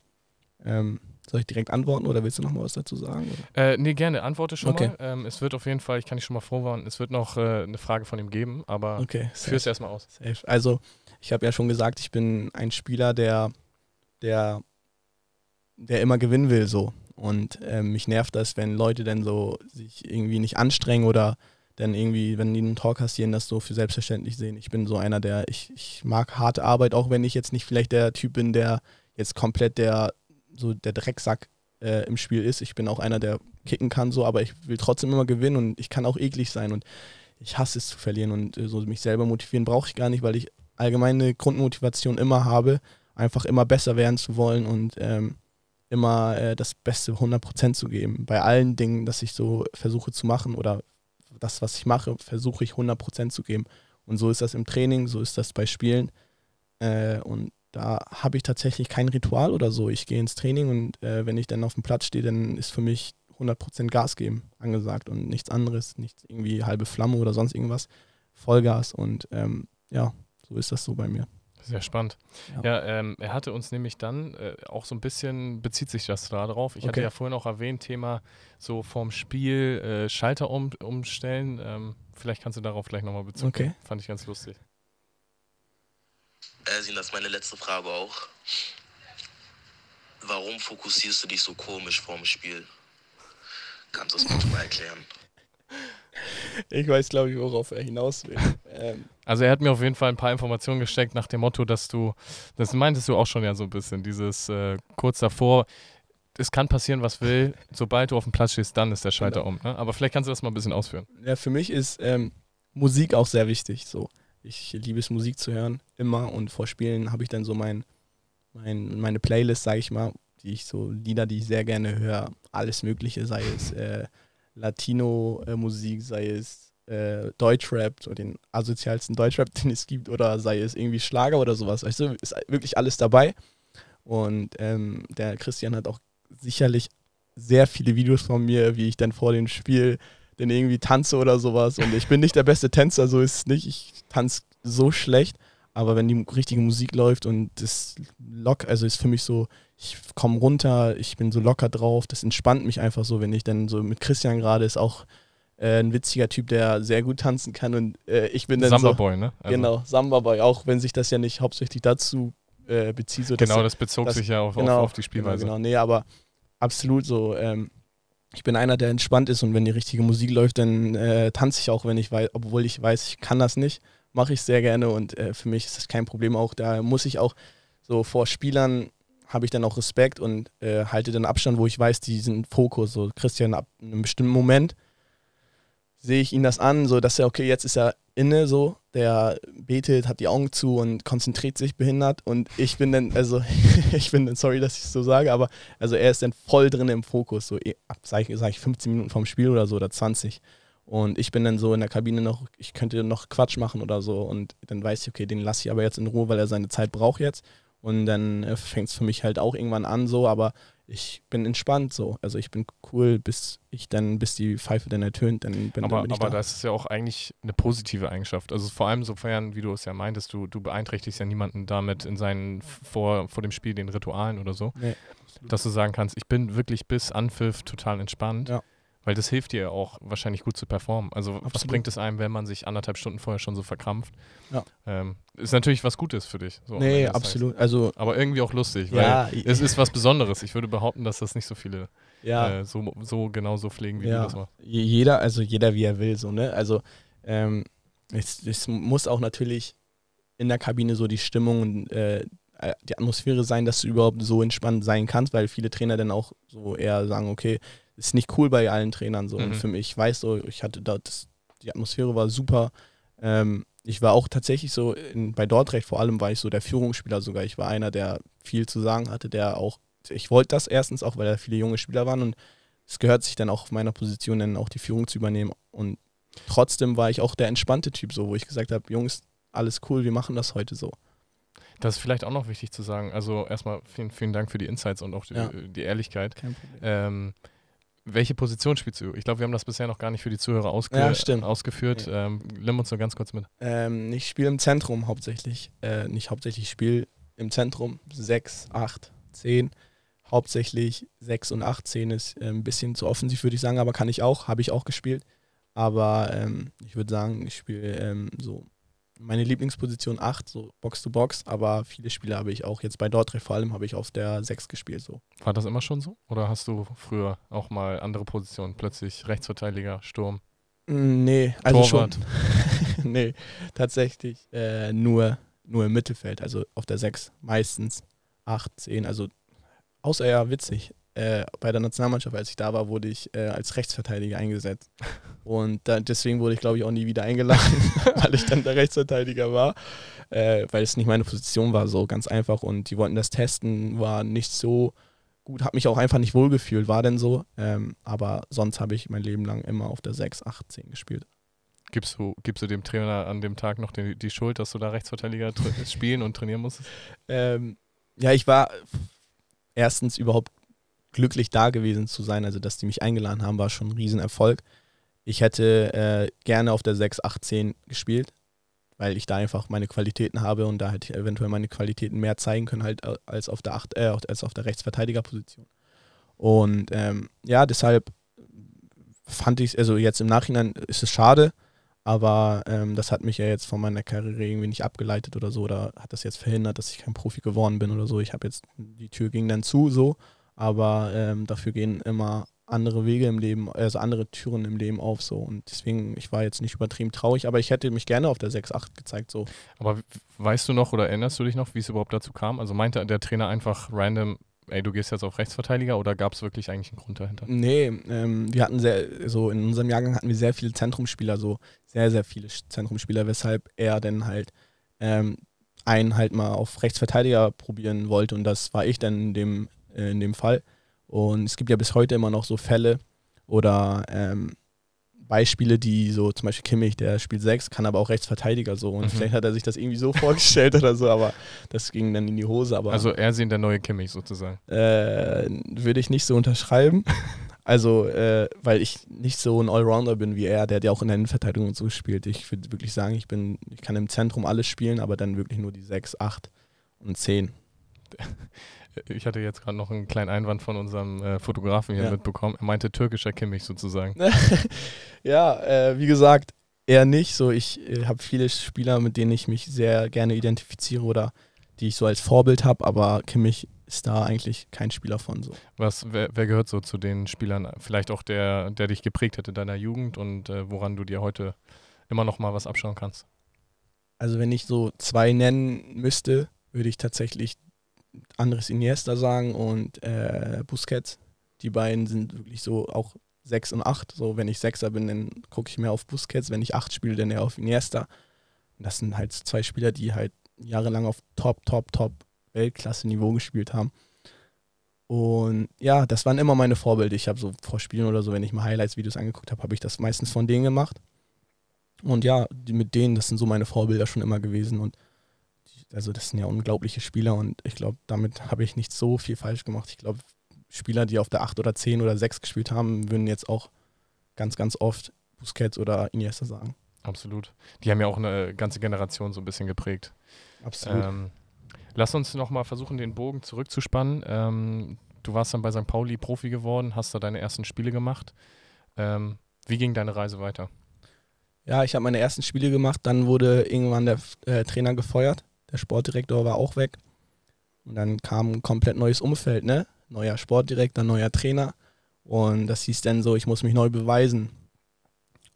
Ähm, soll ich direkt antworten oder willst du noch mal was dazu sagen? Äh, nee, gerne, antworte schon okay. mal. Ähm, es wird auf jeden Fall, ich kann dich schon mal vorwarnen, es wird noch äh, eine Frage von ihm geben, aber okay, führ es erstmal aus. Safe. Also, ich habe ja schon gesagt, ich bin ein Spieler, der, der, der immer gewinnen will so. Und äh, mich nervt das, wenn Leute dann so sich irgendwie nicht anstrengen oder denn irgendwie, wenn die einen Talk kassieren, das so für selbstverständlich sehen. Ich bin so einer, der, ich, ich mag harte Arbeit, auch wenn ich jetzt nicht vielleicht der Typ bin, der jetzt komplett der, so der Drecksack äh, im Spiel ist. Ich bin auch einer, der kicken kann, so, aber ich will trotzdem immer gewinnen und ich kann auch eklig sein und ich hasse es zu verlieren und äh, so mich selber motivieren brauche ich gar nicht, weil ich allgemeine Grundmotivation immer habe, einfach immer besser werden zu wollen und ähm, immer äh, das Beste 100% zu geben. Bei allen Dingen, dass ich so versuche zu machen oder das, was ich mache, versuche ich 100% zu geben. Und so ist das im Training, so ist das bei Spielen. Äh, und da habe ich tatsächlich kein Ritual oder so. Ich gehe ins Training und äh, wenn ich dann auf dem Platz stehe, dann ist für mich 100% Gas geben angesagt und nichts anderes, nicht irgendwie halbe Flamme oder sonst irgendwas. Vollgas und ähm, ja, so ist das so bei mir. Sehr spannend. Ja, ja ähm, er hatte uns nämlich dann äh, auch so ein bisschen, bezieht sich das da drauf. Ich okay. hatte ja vorhin auch erwähnt, Thema so vorm Spiel äh, Schalter um, umstellen. Ähm, vielleicht kannst du darauf gleich nochmal bezogen. okay. Fand ich ganz lustig. Ersin, äh, das ist meine letzte Frage auch. Warum fokussierst du dich so komisch vorm Spiel? Kannst du es bitte mal erklären? Ich weiß, glaube ich, worauf er hinaus will. Ähm. Also er hat mir auf jeden Fall ein paar Informationen gesteckt nach dem Motto, dass du, das meintest du auch schon ja so ein bisschen, dieses äh, kurz davor, es kann passieren, was will, sobald du auf dem Platz stehst, dann ist der Schalter genau. um. Ne? Aber vielleicht kannst du das mal ein bisschen ausführen. Ja, für mich ist ähm, Musik auch sehr wichtig. So. Ich liebe es, Musik zu hören, immer. Und vor Spielen habe ich dann so mein, mein meine Playlist, sage ich mal, die ich so, Lieder, die ich sehr gerne höre, alles Mögliche, sei es... Äh, Latino-Musik, sei es äh, Deutschrap und den asozialsten Deutschrap, den es gibt, oder sei es irgendwie Schlager oder sowas. Weißt du, ist wirklich alles dabei. Und ähm, der Christian hat auch sicherlich sehr viele Videos von mir, wie ich dann vor dem Spiel dann irgendwie tanze oder sowas. Und ich bin nicht der beste Tänzer, so ist es nicht. Ich tanze so schlecht. Aber wenn die richtige Musik läuft und das lock, also ist für mich so, ich komme runter, ich bin so locker drauf, das entspannt mich einfach so, wenn ich dann so mit Christian gerade ist auch äh, ein witziger Typ, der sehr gut tanzen kann und äh, ich bin dann Samba so, Boy, ne? Also genau, Samba Boy, auch wenn sich das ja nicht hauptsächlich dazu äh, bezieht. So, genau, das bezog das, sich ja auf, genau, auf, die Spielweise. Genau, genau, nee, aber absolut so. Ähm, ich bin einer, der entspannt ist und wenn die richtige Musik läuft, dann äh, tanze ich auch, wenn ich weiß, obwohl ich weiß, ich kann das nicht mache ich sehr gerne und äh, für mich ist das kein Problem auch. Da muss ich auch so vor Spielern habe ich dann auch Respekt und äh, halte dann Abstand, wo ich weiß, die sind Fokus. So Christian ab einem bestimmten Moment sehe ich ihn das an, so dass er okay, jetzt ist er inne, so der betet, hat die Augen zu und konzentriert sich behindert und ich bin dann also ich bin dann sorry, dass ich es so sage, aber also er ist dann voll drin im Fokus, so eh, ab sage ich, sag ich 15 Minuten vom Spiel oder so oder 20. Und ich bin dann so in der Kabine noch, ich könnte noch Quatsch machen oder so. Und dann weiß ich, okay, den lasse ich aber jetzt in Ruhe, weil er seine Zeit braucht jetzt. Und dann äh, fängt es für mich halt auch irgendwann an so, aber ich bin entspannt so. Also ich bin cool, bis ich dann, bis die Pfeife dann ertönt, dann bin, aber, dann bin ich Aber da. das ist ja auch eigentlich eine positive Eigenschaft. Also vor allem sofern, wie du es ja meintest, du, du beeinträchtigst ja niemanden damit in seinen, vor, vor dem Spiel, den Ritualen oder so. Nee, dass du sagen kannst, ich bin wirklich bis Anpfiff total entspannt. Ja. Weil das hilft dir ja auch wahrscheinlich gut zu performen. Also Absolut. was bringt es einem, wenn man sich anderthalb Stunden vorher schon so verkrampft? Ja. Ähm, ist natürlich was Gutes für dich. So nee, absolut. Heißt. Also, Aber irgendwie auch lustig, ja, weil es ist was Besonderes. Ich würde behaupten, dass das nicht so viele ja. äh, so, so genau so pflegen, wie ja. du das machst. Jeder, also jeder wie er will, so, ne? Also ähm, es, es, muss auch natürlich in der Kabine so die Stimmung und äh, äh die Atmosphäre sein, dass du überhaupt so entspannt sein kannst, weil viele Trainer dann auch so eher sagen, okay, ist nicht cool bei allen Trainern so. Mhm. Und für mich, ich weiß so, ich hatte da, das, die Atmosphäre war super. Ähm, ich war auch tatsächlich so, in, bei Dortrecht vor allem war ich so der Führungsspieler sogar. Ich war einer, der viel zu sagen hatte, der auch, ich wollte das erstens auch, weil da viele junge Spieler waren und es gehört sich dann auch auf meiner Position dann auch die Führung zu übernehmen. Und trotzdem war ich auch der entspannte Typ so, wo ich gesagt habe, Jungs, alles cool, wir machen das heute so. Das ist vielleicht auch noch wichtig zu sagen. Also erstmal vielen, vielen Dank für die Insights und auch die, ja. die Ehrlichkeit. Kein Problem. Ähm, welche Position spielst du? Ich glaube, wir haben das bisher noch gar nicht für die Zuhörer ausge ja, ausgeführt. Ja. Ähm, nimm uns nur ganz kurz mit. Ähm, ich spiele im Zentrum hauptsächlich. Äh, nicht hauptsächlich, ich spiele im Zentrum 6, 8, 10. Hauptsächlich 6 und 8, 10 ist äh, ein bisschen zu offensiv, würde ich sagen, aber kann ich auch, habe ich auch gespielt. Aber ähm, ich würde sagen, ich spiele ähm, so meine Lieblingsposition 8, so Box to Box, aber viele Spiele habe ich auch jetzt bei Dortrecht vor allem habe ich auf der 6 gespielt so. War das immer schon so oder hast du früher auch mal andere Positionen plötzlich Rechtsverteidiger, Sturm? Mm, nee, also Torwart. schon. nee, tatsächlich äh, nur nur im Mittelfeld, also auf der 6 meistens 8, 10, also außer ja witzig äh, bei der Nationalmannschaft, als ich da war, wurde ich äh, als Rechtsverteidiger eingesetzt. Und da, deswegen wurde ich, glaube ich, auch nie wieder eingeladen, weil ich dann der Rechtsverteidiger war, äh, weil es nicht meine Position war, so ganz einfach. Und die wollten das testen, war nicht so gut, hat mich auch einfach nicht wohlgefühlt, war denn so. Ähm, aber sonst habe ich mein Leben lang immer auf der 6, 8, 10 gespielt. Gibst du, gibst du dem Trainer an dem Tag noch die, die Schuld, dass du da Rechtsverteidiger spielen und trainieren musstest? Ähm, ja, ich war erstens überhaupt glücklich da gewesen zu sein, also dass die mich eingeladen haben, war schon ein Riesenerfolg. Ich hätte äh, gerne auf der 6-8-10 gespielt, weil ich da einfach meine Qualitäten habe und da hätte ich eventuell meine Qualitäten mehr zeigen können halt äh, als auf der 8, äh, als auf der Rechtsverteidigerposition. Und ähm, ja, deshalb fand ich es, also jetzt im Nachhinein ist es schade, aber ähm, das hat mich ja jetzt von meiner Karriere irgendwie nicht abgeleitet oder so, oder hat das jetzt verhindert, dass ich kein Profi geworden bin oder so. Ich habe jetzt, die Tür ging dann zu so aber ähm, dafür gehen immer andere Wege im Leben, also andere Türen im Leben auf so und deswegen, ich war jetzt nicht übertrieben traurig, aber ich hätte mich gerne auf der 6-8 gezeigt so. Aber weißt du noch oder erinnerst du dich noch, wie es überhaupt dazu kam? Also meinte der Trainer einfach random, ey, du gehst jetzt auf Rechtsverteidiger oder gab es wirklich eigentlich einen Grund dahinter? Nee, ähm, wir hatten sehr, so in unserem Jahrgang hatten wir sehr viele Zentrumspieler, so sehr, sehr viele Zentrumspieler, weshalb er dann halt ähm, einen halt mal auf Rechtsverteidiger probieren wollte und das war ich dann in dem äh, in dem Fall. Und es gibt ja bis heute immer noch so Fälle oder ähm, Beispiele, die so zum Beispiel Kimmich, der spielt sechs, kann aber auch Rechtsverteidiger so. Und mhm. vielleicht hat er sich das irgendwie so vorgestellt oder so, aber das ging dann in die Hose. Aber, also er sehen der neue Kimmich sozusagen. Äh, würde ich nicht so unterschreiben. Also, äh, weil ich nicht so ein Allrounder bin wie er, der hat ja auch in der Innenverteidigung und so gespielt. Ich würde wirklich sagen, ich bin, ich kann im Zentrum alles spielen, aber dann wirklich nur die 6, 8 und 10. Ich hatte jetzt gerade noch einen kleinen Einwand von unserem äh, Fotografen hier ja. mitbekommen. Er meinte türkischer Kimmich sozusagen. ja, äh, wie gesagt, eher nicht. So, ich äh, habe viele Spieler, mit denen ich mich sehr gerne identifiziere oder die ich so als Vorbild habe, aber Kimmich ist da eigentlich kein Spieler von so. Was, wer, wer, gehört so zu den Spielern, vielleicht auch der, der dich geprägt hat in deiner Jugend und äh, woran du dir heute immer noch mal was abschauen kannst? Also wenn ich so zwei nennen müsste, würde ich tatsächlich Andres Iniesta sagen und äh, Busquets. Die beiden sind wirklich so auch 6 und 8. So, wenn ich Sechser bin, dann gucke ich mehr auf Busquets. Wenn ich 8 spiele, dann eher auf Iniesta. Und das sind halt zwei Spieler, die halt jahrelang auf Top, Top, Top Weltklasse-Niveau gespielt haben. Und ja, das waren immer meine Vorbilder. Ich habe so vor Spielen oder so, wenn ich mal Highlights-Videos angeguckt habe, habe ich das meistens von denen gemacht. Und ja, mit denen, das sind so meine Vorbilder schon immer gewesen. Und also das sind ja unglaubliche Spieler und ich glaube, damit habe ich nicht so viel falsch gemacht. Ich glaube, Spieler, die auf der 8 oder 10 oder 6 gespielt haben, würden jetzt auch ganz, ganz oft Busquets oder Iniesta sagen. Absolut. Die haben ja auch eine ganze Generation so ein bisschen geprägt. Absolut. Ähm, lass uns nochmal versuchen, den Bogen zurückzuspannen. Ähm, du warst dann bei St. Pauli Profi geworden, hast da deine ersten Spiele gemacht. Ähm, wie ging deine Reise weiter? Ja, ich habe meine ersten Spiele gemacht, dann wurde irgendwann der äh, Trainer gefeuert der Sportdirektor war auch weg. Und dann kam ein komplett neues Umfeld, ne? Neuer Sportdirektor, neuer Trainer. Und das hieß dann so, ich muss mich neu beweisen.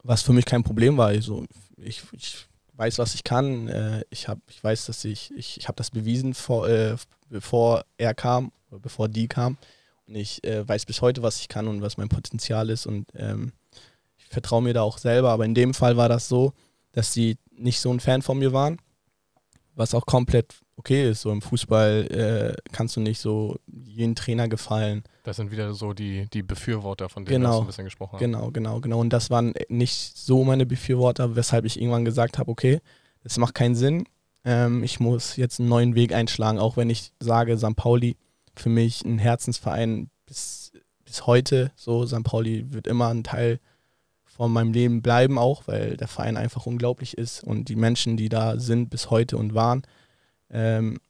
Was für mich kein Problem war. Also ich, ich weiß, was ich kann. Äh, ich, hab, ich weiß, dass ich, ich, ich habe das bewiesen, vor, äh, bevor er kam, bevor die kam. Und ich äh, weiß bis heute, was ich kann und was mein Potenzial ist. Und ähm, ich vertraue mir da auch selber. Aber in dem Fall war das so, dass sie nicht so ein Fan von mir waren was auch komplett okay ist. So im Fußball äh, kannst du nicht so jeden Trainer gefallen. Das sind wieder so die, die Befürworter, von denen genau, wir ein bisschen gesprochen haben. Genau, genau, genau. Und das waren nicht so meine Befürworter, weshalb ich irgendwann gesagt habe, okay, das macht keinen Sinn. Ähm, ich muss jetzt einen neuen Weg einschlagen, auch wenn ich sage, St. Pauli für mich ein Herzensverein bis, bis heute. So, St. Pauli wird immer ein Teil von meinem Leben bleiben auch, weil der Verein einfach unglaublich ist und die Menschen, die da sind bis heute und waren, ähm,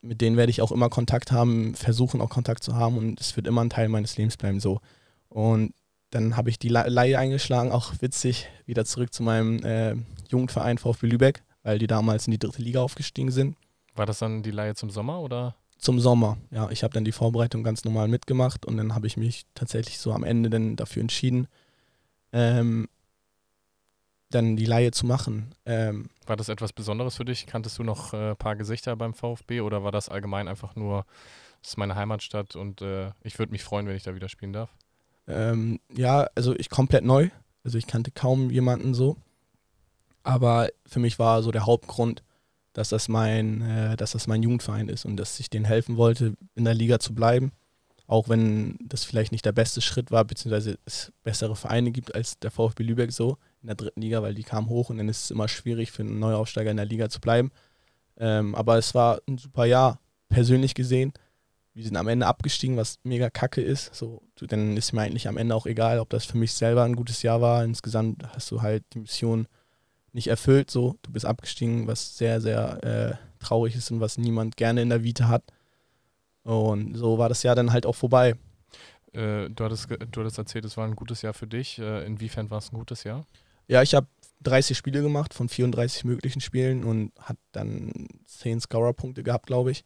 mit denen werde ich auch immer Kontakt haben, versuchen auch Kontakt zu haben und es wird immer ein Teil meines Lebens bleiben so. Und dann habe ich die Laie eingeschlagen, auch witzig, wieder zurück zu meinem äh, Jugendverein VfB Lübeck, weil die damals in die dritte Liga aufgestiegen sind. War das dann die Laie zum Sommer oder? Zum Sommer, ja. Ich habe dann die Vorbereitung ganz normal mitgemacht und dann habe ich mich tatsächlich so am Ende dann dafür entschieden, ähm, dann die Laie zu machen. Ähm, war das etwas Besonderes für dich? Kanntest du noch ein äh, paar Gesichter beim VfB oder war das allgemein einfach nur, es ist meine Heimatstadt und äh, ich würde mich freuen, wenn ich da wieder spielen darf? Ähm, ja, also ich komplett neu. Also ich kannte kaum jemanden so. Aber für mich war so der Hauptgrund, dass das mein, äh, dass das mein Jugendverein ist und dass ich denen helfen wollte, in der Liga zu bleiben auch wenn das vielleicht nicht der beste Schritt war, beziehungsweise es bessere Vereine gibt als der VfB Lübeck so in der dritten Liga, weil die kamen hoch und dann ist es immer schwierig für einen Neuaufsteiger in der Liga zu bleiben. Ähm, aber es war ein super Jahr, persönlich gesehen. Wir sind am Ende abgestiegen, was mega kacke ist. So, dann ist mir eigentlich am Ende auch egal, ob das für mich selber ein gutes Jahr war. Insgesamt hast du halt die Mission nicht erfüllt. So, du bist abgestiegen, was sehr, sehr äh, traurig ist und was niemand gerne in der Vita hat. Und so war das Jahr dann halt auch vorbei. Äh, du, hattest, du hattest erzählt, es war ein gutes Jahr für dich. Äh, inwiefern war es ein gutes Jahr? Ja, ich habe 30 Spiele gemacht von 34 möglichen Spielen und hat dann 10 Scorer-Punkte gehabt, glaube ich.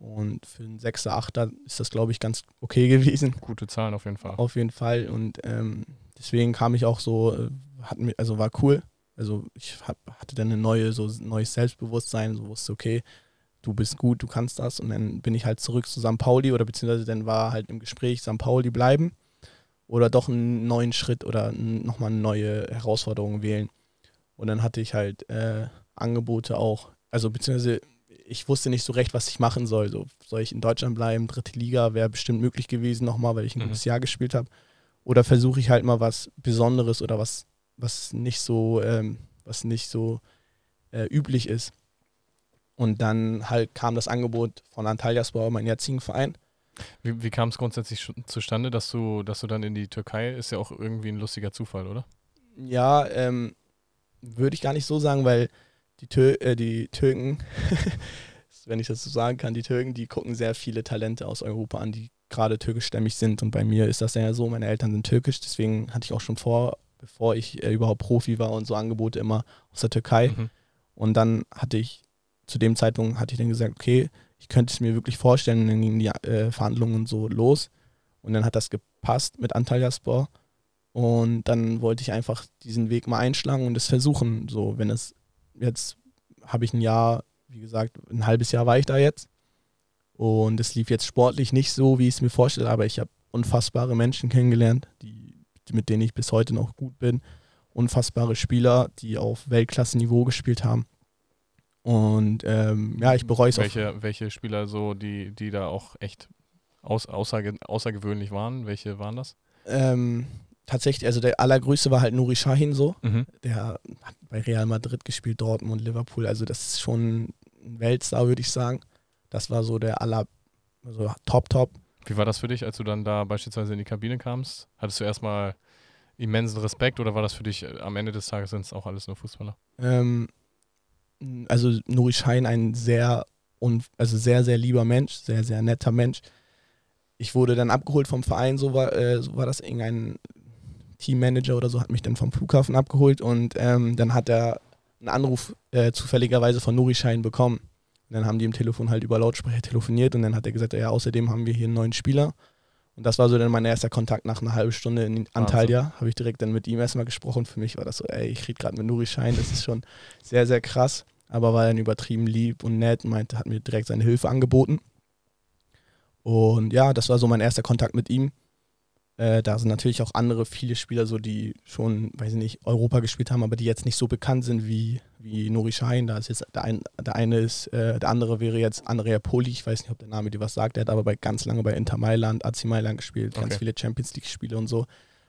Und für einen 6er, 8er ist das, glaube ich, ganz okay gewesen. Gute Zahlen auf jeden Fall. Auf jeden Fall. Und ähm, deswegen kam ich auch so, äh, hat mich, also war cool. Also ich hab, hatte dann ein neue, so neues Selbstbewusstsein, so wusste, okay, du bist gut, du kannst das. Und dann bin ich halt zurück zu St. Pauli oder beziehungsweise dann war halt im Gespräch St. Pauli bleiben oder doch einen neuen Schritt oder nochmal eine neue Herausforderung wählen. Und dann hatte ich halt äh, Angebote auch, also beziehungsweise ich wusste nicht so recht, was ich machen soll. So, soll ich in Deutschland bleiben, dritte Liga wäre bestimmt möglich gewesen nochmal, weil ich ein mhm. gutes Jahr gespielt habe. Oder versuche ich halt mal was Besonderes oder was, was nicht so, ähm, was nicht so äh, üblich ist. Und dann halt kam das Angebot von Antalyaspor, meinem jetzigen Verein. Wie, wie kam es grundsätzlich zustande, dass du, dass du dann in die Türkei, ist ja auch irgendwie ein lustiger Zufall, oder? Ja, ähm, würde ich gar nicht so sagen, weil die, Tür äh, die Türken, wenn ich das so sagen kann, die Türken, die gucken sehr viele Talente aus Europa an, die gerade türkischstämmig sind. Und bei mir ist das ja so, meine Eltern sind türkisch, deswegen hatte ich auch schon vor, bevor ich äh, überhaupt Profi war und so Angebote immer aus der Türkei. Mhm. Und dann hatte ich zu dem Zeitpunkt hatte ich dann gesagt, okay, ich könnte es mir wirklich vorstellen. dann gingen die äh, Verhandlungen so los. Und dann hat das gepasst mit Antalyaspor. Und dann wollte ich einfach diesen Weg mal einschlagen und es versuchen. So, wenn es jetzt habe ich ein Jahr, wie gesagt, ein halbes Jahr war ich da jetzt. Und es lief jetzt sportlich nicht so, wie ich es mir vorstelle, aber ich habe unfassbare Menschen kennengelernt, die, mit denen ich bis heute noch gut bin. Unfassbare Spieler, die auf Weltklasse-Niveau gespielt haben. Und ähm, ja, ich bereue es welche, auch. Welche Spieler so, die, die da auch echt aus, außerge außergewöhnlich waren, welche waren das? Ähm, tatsächlich, also der allergrößte war halt Nuri Shahin so. Mhm. Der hat bei Real Madrid gespielt, Dortmund, Liverpool. Also das ist schon ein Weltstar, würde ich sagen. Das war so der aller, also top, top. Wie war das für dich, als du dann da beispielsweise in die Kabine kamst? Hattest du erstmal immensen Respekt oder war das für dich äh, am Ende des Tages sind es auch alles nur Fußballer? Ähm, also Nuri Schein ein sehr und also sehr, sehr lieber Mensch, sehr, sehr netter Mensch. Ich wurde dann abgeholt vom Verein, so war, äh, so war das irgendein Teammanager oder so, hat mich dann vom Flughafen abgeholt und ähm, dann hat er einen Anruf äh, zufälligerweise von Nuri Schein bekommen. Und dann haben die im Telefon halt über Lautsprecher telefoniert und dann hat er gesagt, ja, außerdem haben wir hier einen neuen Spieler. Und das war so dann mein erster Kontakt nach einer halben Stunde in Antalya. Also. Habe ich direkt dann mit ihm erstmal gesprochen. Für mich war das so, ey, ich rede gerade mit Nuri Schein, das ist schon sehr, sehr krass aber war dann übertrieben lieb und nett, und meinte, hat mir direkt seine Hilfe angeboten. Und ja, das war so mein erster Kontakt mit ihm. Äh, da sind natürlich auch andere viele Spieler, so die schon, weiß ich nicht, Europa gespielt haben, aber die jetzt nicht so bekannt sind wie, wie Nori Schein. Da ist jetzt der, ein, der eine ist, äh, der andere wäre jetzt Andrea Poli, ich weiß nicht, ob der Name dir was sagt, der hat aber bei, ganz lange bei Inter Mailand, AC Mailand gespielt, okay. ganz viele Champions League-Spiele und so.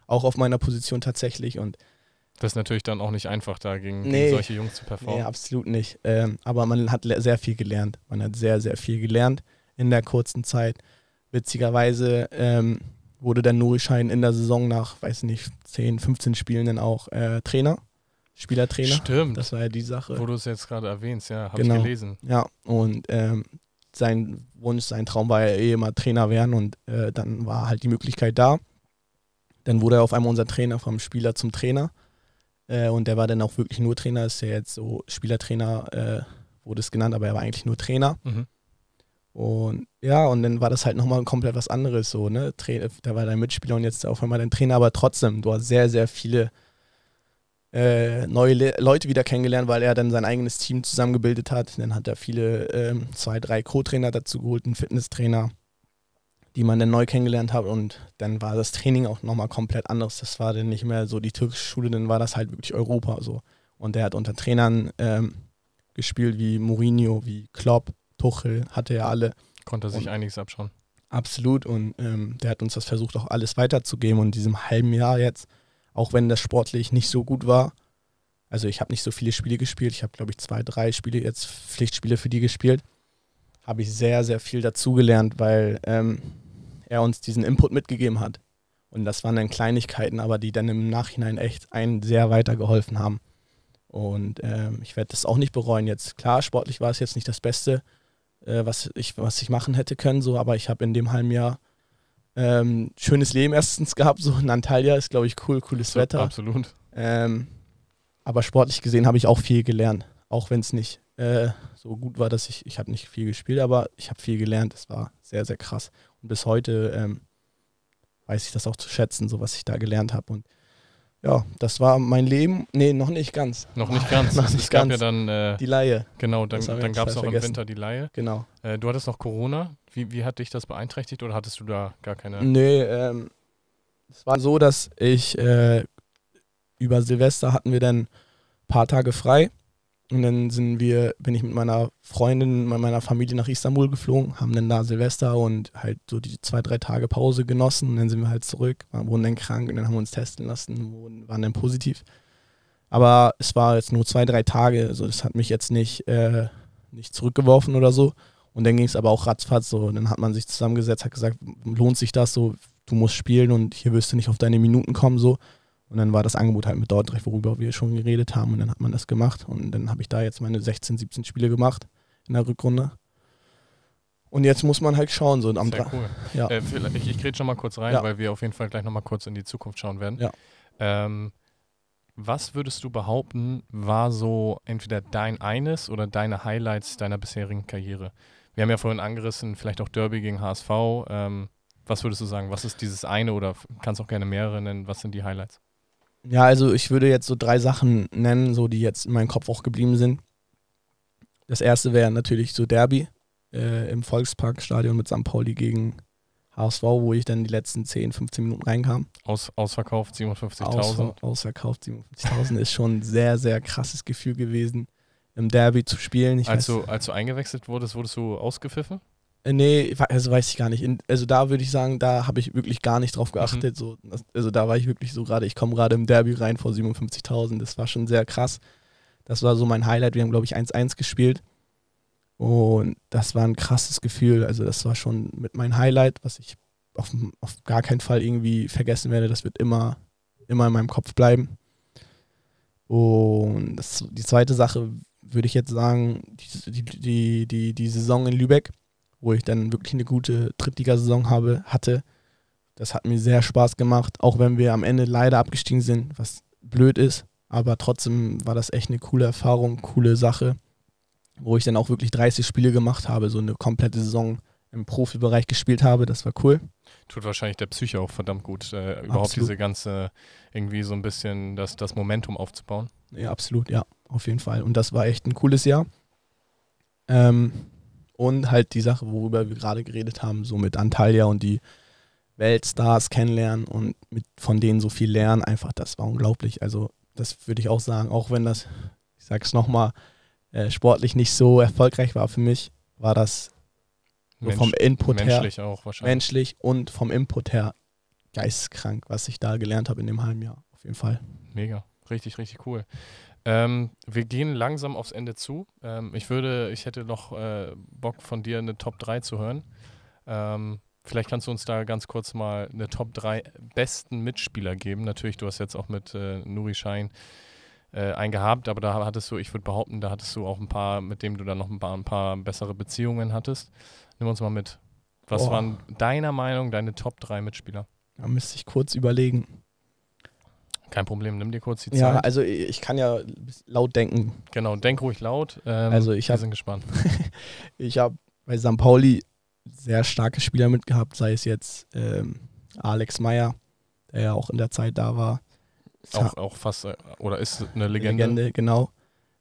Auch auf meiner Position tatsächlich. Und das ist natürlich dann auch nicht einfach, da gegen, nee, gegen solche Jungs zu performen. Nee, absolut nicht. Ähm, aber man hat sehr viel gelernt. Man hat sehr, sehr viel gelernt in der kurzen Zeit. Witzigerweise ähm, wurde dann Nuri in der Saison nach, weiß nicht, 10, 15 Spielen dann auch äh, Trainer. Spielertrainer. Stimmt. Das war ja die Sache. Wo du es jetzt gerade erwähnst, ja, habe genau. ich gelesen. Ja, und ähm, sein Wunsch, sein Traum war ja eh immer Trainer werden und äh, dann war halt die Möglichkeit da. Dann wurde er auf einmal unser Trainer vom Spieler zum Trainer äh, und der war dann auch wirklich nur Trainer, ist ja jetzt so Spielertrainer, äh, wurde es genannt, aber er war eigentlich nur Trainer. Mhm. Und ja, und dann war das halt nochmal komplett was anderes so, ne? Tra da war dein Mitspieler und jetzt auf einmal dein Trainer, aber trotzdem, du hast sehr, sehr viele äh, neue Le Leute wieder kennengelernt, weil er dann sein eigenes Team zusammengebildet hat. Dann hat er viele, ähm, zwei, drei Co-Trainer dazu geholt, einen Fitnesstrainer die man dann neu kennengelernt hat. Und dann war das Training auch nochmal komplett anders. Das war dann nicht mehr so die türkische Schule, dann war das halt wirklich Europa so. Und der hat unter Trainern ähm, gespielt wie Mourinho, wie Klopp, Tuchel, hatte er alle. Konnte sich und einiges abschauen. Absolut. Und ähm, der hat uns das versucht, auch alles weiterzugeben. Und in diesem halben Jahr jetzt, auch wenn das sportlich nicht so gut war, also ich habe nicht so viele Spiele gespielt. Ich habe, glaube ich, zwei, drei Spiele jetzt, Pflichtspiele für die gespielt. Habe ich sehr, sehr viel dazugelernt, weil ähm, er uns diesen Input mitgegeben hat. Und das waren dann Kleinigkeiten, aber die dann im Nachhinein echt einen sehr weitergeholfen haben. Und ähm, ich werde das auch nicht bereuen jetzt. Klar, sportlich war es jetzt nicht das Beste, äh, was, ich, was ich machen hätte können, so, aber ich habe in dem halben Jahr ähm, schönes Leben erstens gehabt. So in Antalya ist, glaube ich, cool, cooles absolut, Wetter. Absolut. Ähm, aber sportlich gesehen habe ich auch viel gelernt, auch wenn es nicht äh, so gut war, dass ich, ich habe nicht viel gespielt, aber ich habe viel gelernt. Es war sehr, sehr krass. Und bis heute ähm, weiß ich das auch zu schätzen, so was ich da gelernt habe. Und ja, das war mein Leben. Nee, noch nicht ganz. Noch nicht ganz. noch nicht es gab ja dann äh, die Laie. Genau, dann, dann gab es auch vergessen. im Winter die Laie. Genau. Äh, du hattest noch Corona. Wie, wie hat dich das beeinträchtigt oder hattest du da gar keine? Nee, ähm, es war so, dass ich äh, über Silvester hatten wir dann ein paar Tage frei und dann sind wir, bin ich mit meiner Freundin, mit meiner Familie nach Istanbul geflogen, haben dann da Silvester und halt so die zwei, drei Tage Pause genossen. Und dann sind wir halt zurück, wurden dann krank und dann haben wir uns testen lassen, und waren dann positiv. Aber es war jetzt nur zwei, drei Tage, also das hat mich jetzt nicht, äh, nicht zurückgeworfen oder so. Und dann ging es aber auch ratzfatz so. Und dann hat man sich zusammengesetzt, hat gesagt, lohnt sich das so, du musst spielen und hier wirst du nicht auf deine Minuten kommen so. Und dann war das Angebot halt mit Dortmund, worüber wir schon geredet haben. Und dann hat man das gemacht. Und dann habe ich da jetzt meine 16, 17 Spiele gemacht in der Rückrunde. Und jetzt muss man halt schauen, so am Sehr cool. Ja. Äh, ich ich rede schon mal kurz rein, ja. weil wir auf jeden Fall gleich nochmal kurz in die Zukunft schauen werden. Ja. Ähm, was würdest du behaupten, war so entweder dein eines oder deine Highlights deiner bisherigen Karriere? Wir haben ja vorhin angerissen, vielleicht auch Derby gegen HSV. Ähm, was würdest du sagen? Was ist dieses eine oder kannst auch gerne mehrere nennen? Was sind die Highlights? Ja, also ich würde jetzt so drei Sachen nennen, so die jetzt in meinem Kopf auch geblieben sind. Das erste wäre natürlich so Derby äh, im Volksparkstadion mit St. Pauli gegen HSV, wo ich dann die letzten 10, 15 Minuten reinkam. Aus, ausverkauft 57.000. Aus, ausverkauft 57.000 ist schon ein sehr, sehr krasses Gefühl gewesen, im Derby zu spielen. Ich als, weiß, du, als du eingewechselt wurdest, wurdest du ausgepfiffen? Äh, nee, also weiß ich gar nicht. also da würde ich sagen, da habe ich wirklich gar nicht drauf mhm. geachtet. Mhm. So, also da war ich wirklich so gerade, ich komme gerade im Derby rein vor 57.000. Das war schon sehr krass. Das war so mein Highlight. Wir haben, glaube ich, 1-1 gespielt. Und das war ein krasses Gefühl. Also das war schon mit mein Highlight, was ich auf, auf gar keinen Fall irgendwie vergessen werde. Das wird immer, immer in meinem Kopf bleiben. Und das, die zweite Sache würde ich jetzt sagen, die, die, die, die Saison in Lübeck wo ich dann wirklich eine gute Drittligasaison habe, hatte. Das hat mir sehr Spaß gemacht, auch wenn wir am Ende leider abgestiegen sind, was blöd ist. Aber trotzdem war das echt eine coole Erfahrung, coole Sache, wo ich dann auch wirklich 30 Spiele gemacht habe, so eine komplette Saison im Profibereich gespielt habe. Das war cool. Tut wahrscheinlich der Psyche auch verdammt gut, äh, überhaupt absolut. diese ganze, irgendwie so ein bisschen das, das Momentum aufzubauen. Ja, absolut, ja, auf jeden Fall. Und das war echt ein cooles Jahr. Ähm, und halt die Sache, worüber wir gerade geredet haben, so mit Antalya und die Weltstars kennenlernen und mit, von denen so viel lernen, einfach, das war unglaublich. Also, das würde ich auch sagen, auch wenn das, ich sag's nochmal, äh, sportlich nicht so erfolgreich war für mich, war das so Mensch, vom Input menschlich her. Auch wahrscheinlich. Menschlich und vom Input her geisteskrank, was ich da gelernt habe in dem halben Jahr, auf jeden Fall. Mega, richtig, richtig cool. Ähm, wir gehen langsam aufs Ende zu. Ähm, ich würde, ich hätte noch äh, Bock von dir eine Top 3 zu hören. Ähm, vielleicht kannst du uns da ganz kurz mal eine Top 3 besten Mitspieler geben. Natürlich, du hast jetzt auch mit äh, Nuri Schein äh, einen gehabt, aber da hattest du, ich würde behaupten, da hattest du auch ein paar, mit dem du dann noch ein paar, ein paar bessere Beziehungen hattest. Nimm uns mal mit. Was oh. waren deiner Meinung deine Top 3 Mitspieler? Da müsste ich kurz überlegen. Kein Problem, nimm dir kurz die Zeit. Ja, also ich kann ja laut denken. Genau, denk ruhig laut. Ähm, also ich hab, wir sind gespannt. ich habe bei St. Pauli sehr starke Spieler mitgehabt, sei es jetzt ähm, Alex Meyer, der ja auch in der Zeit da war. auch, auch fast, äh, oder ist eine Legende. Legende, genau.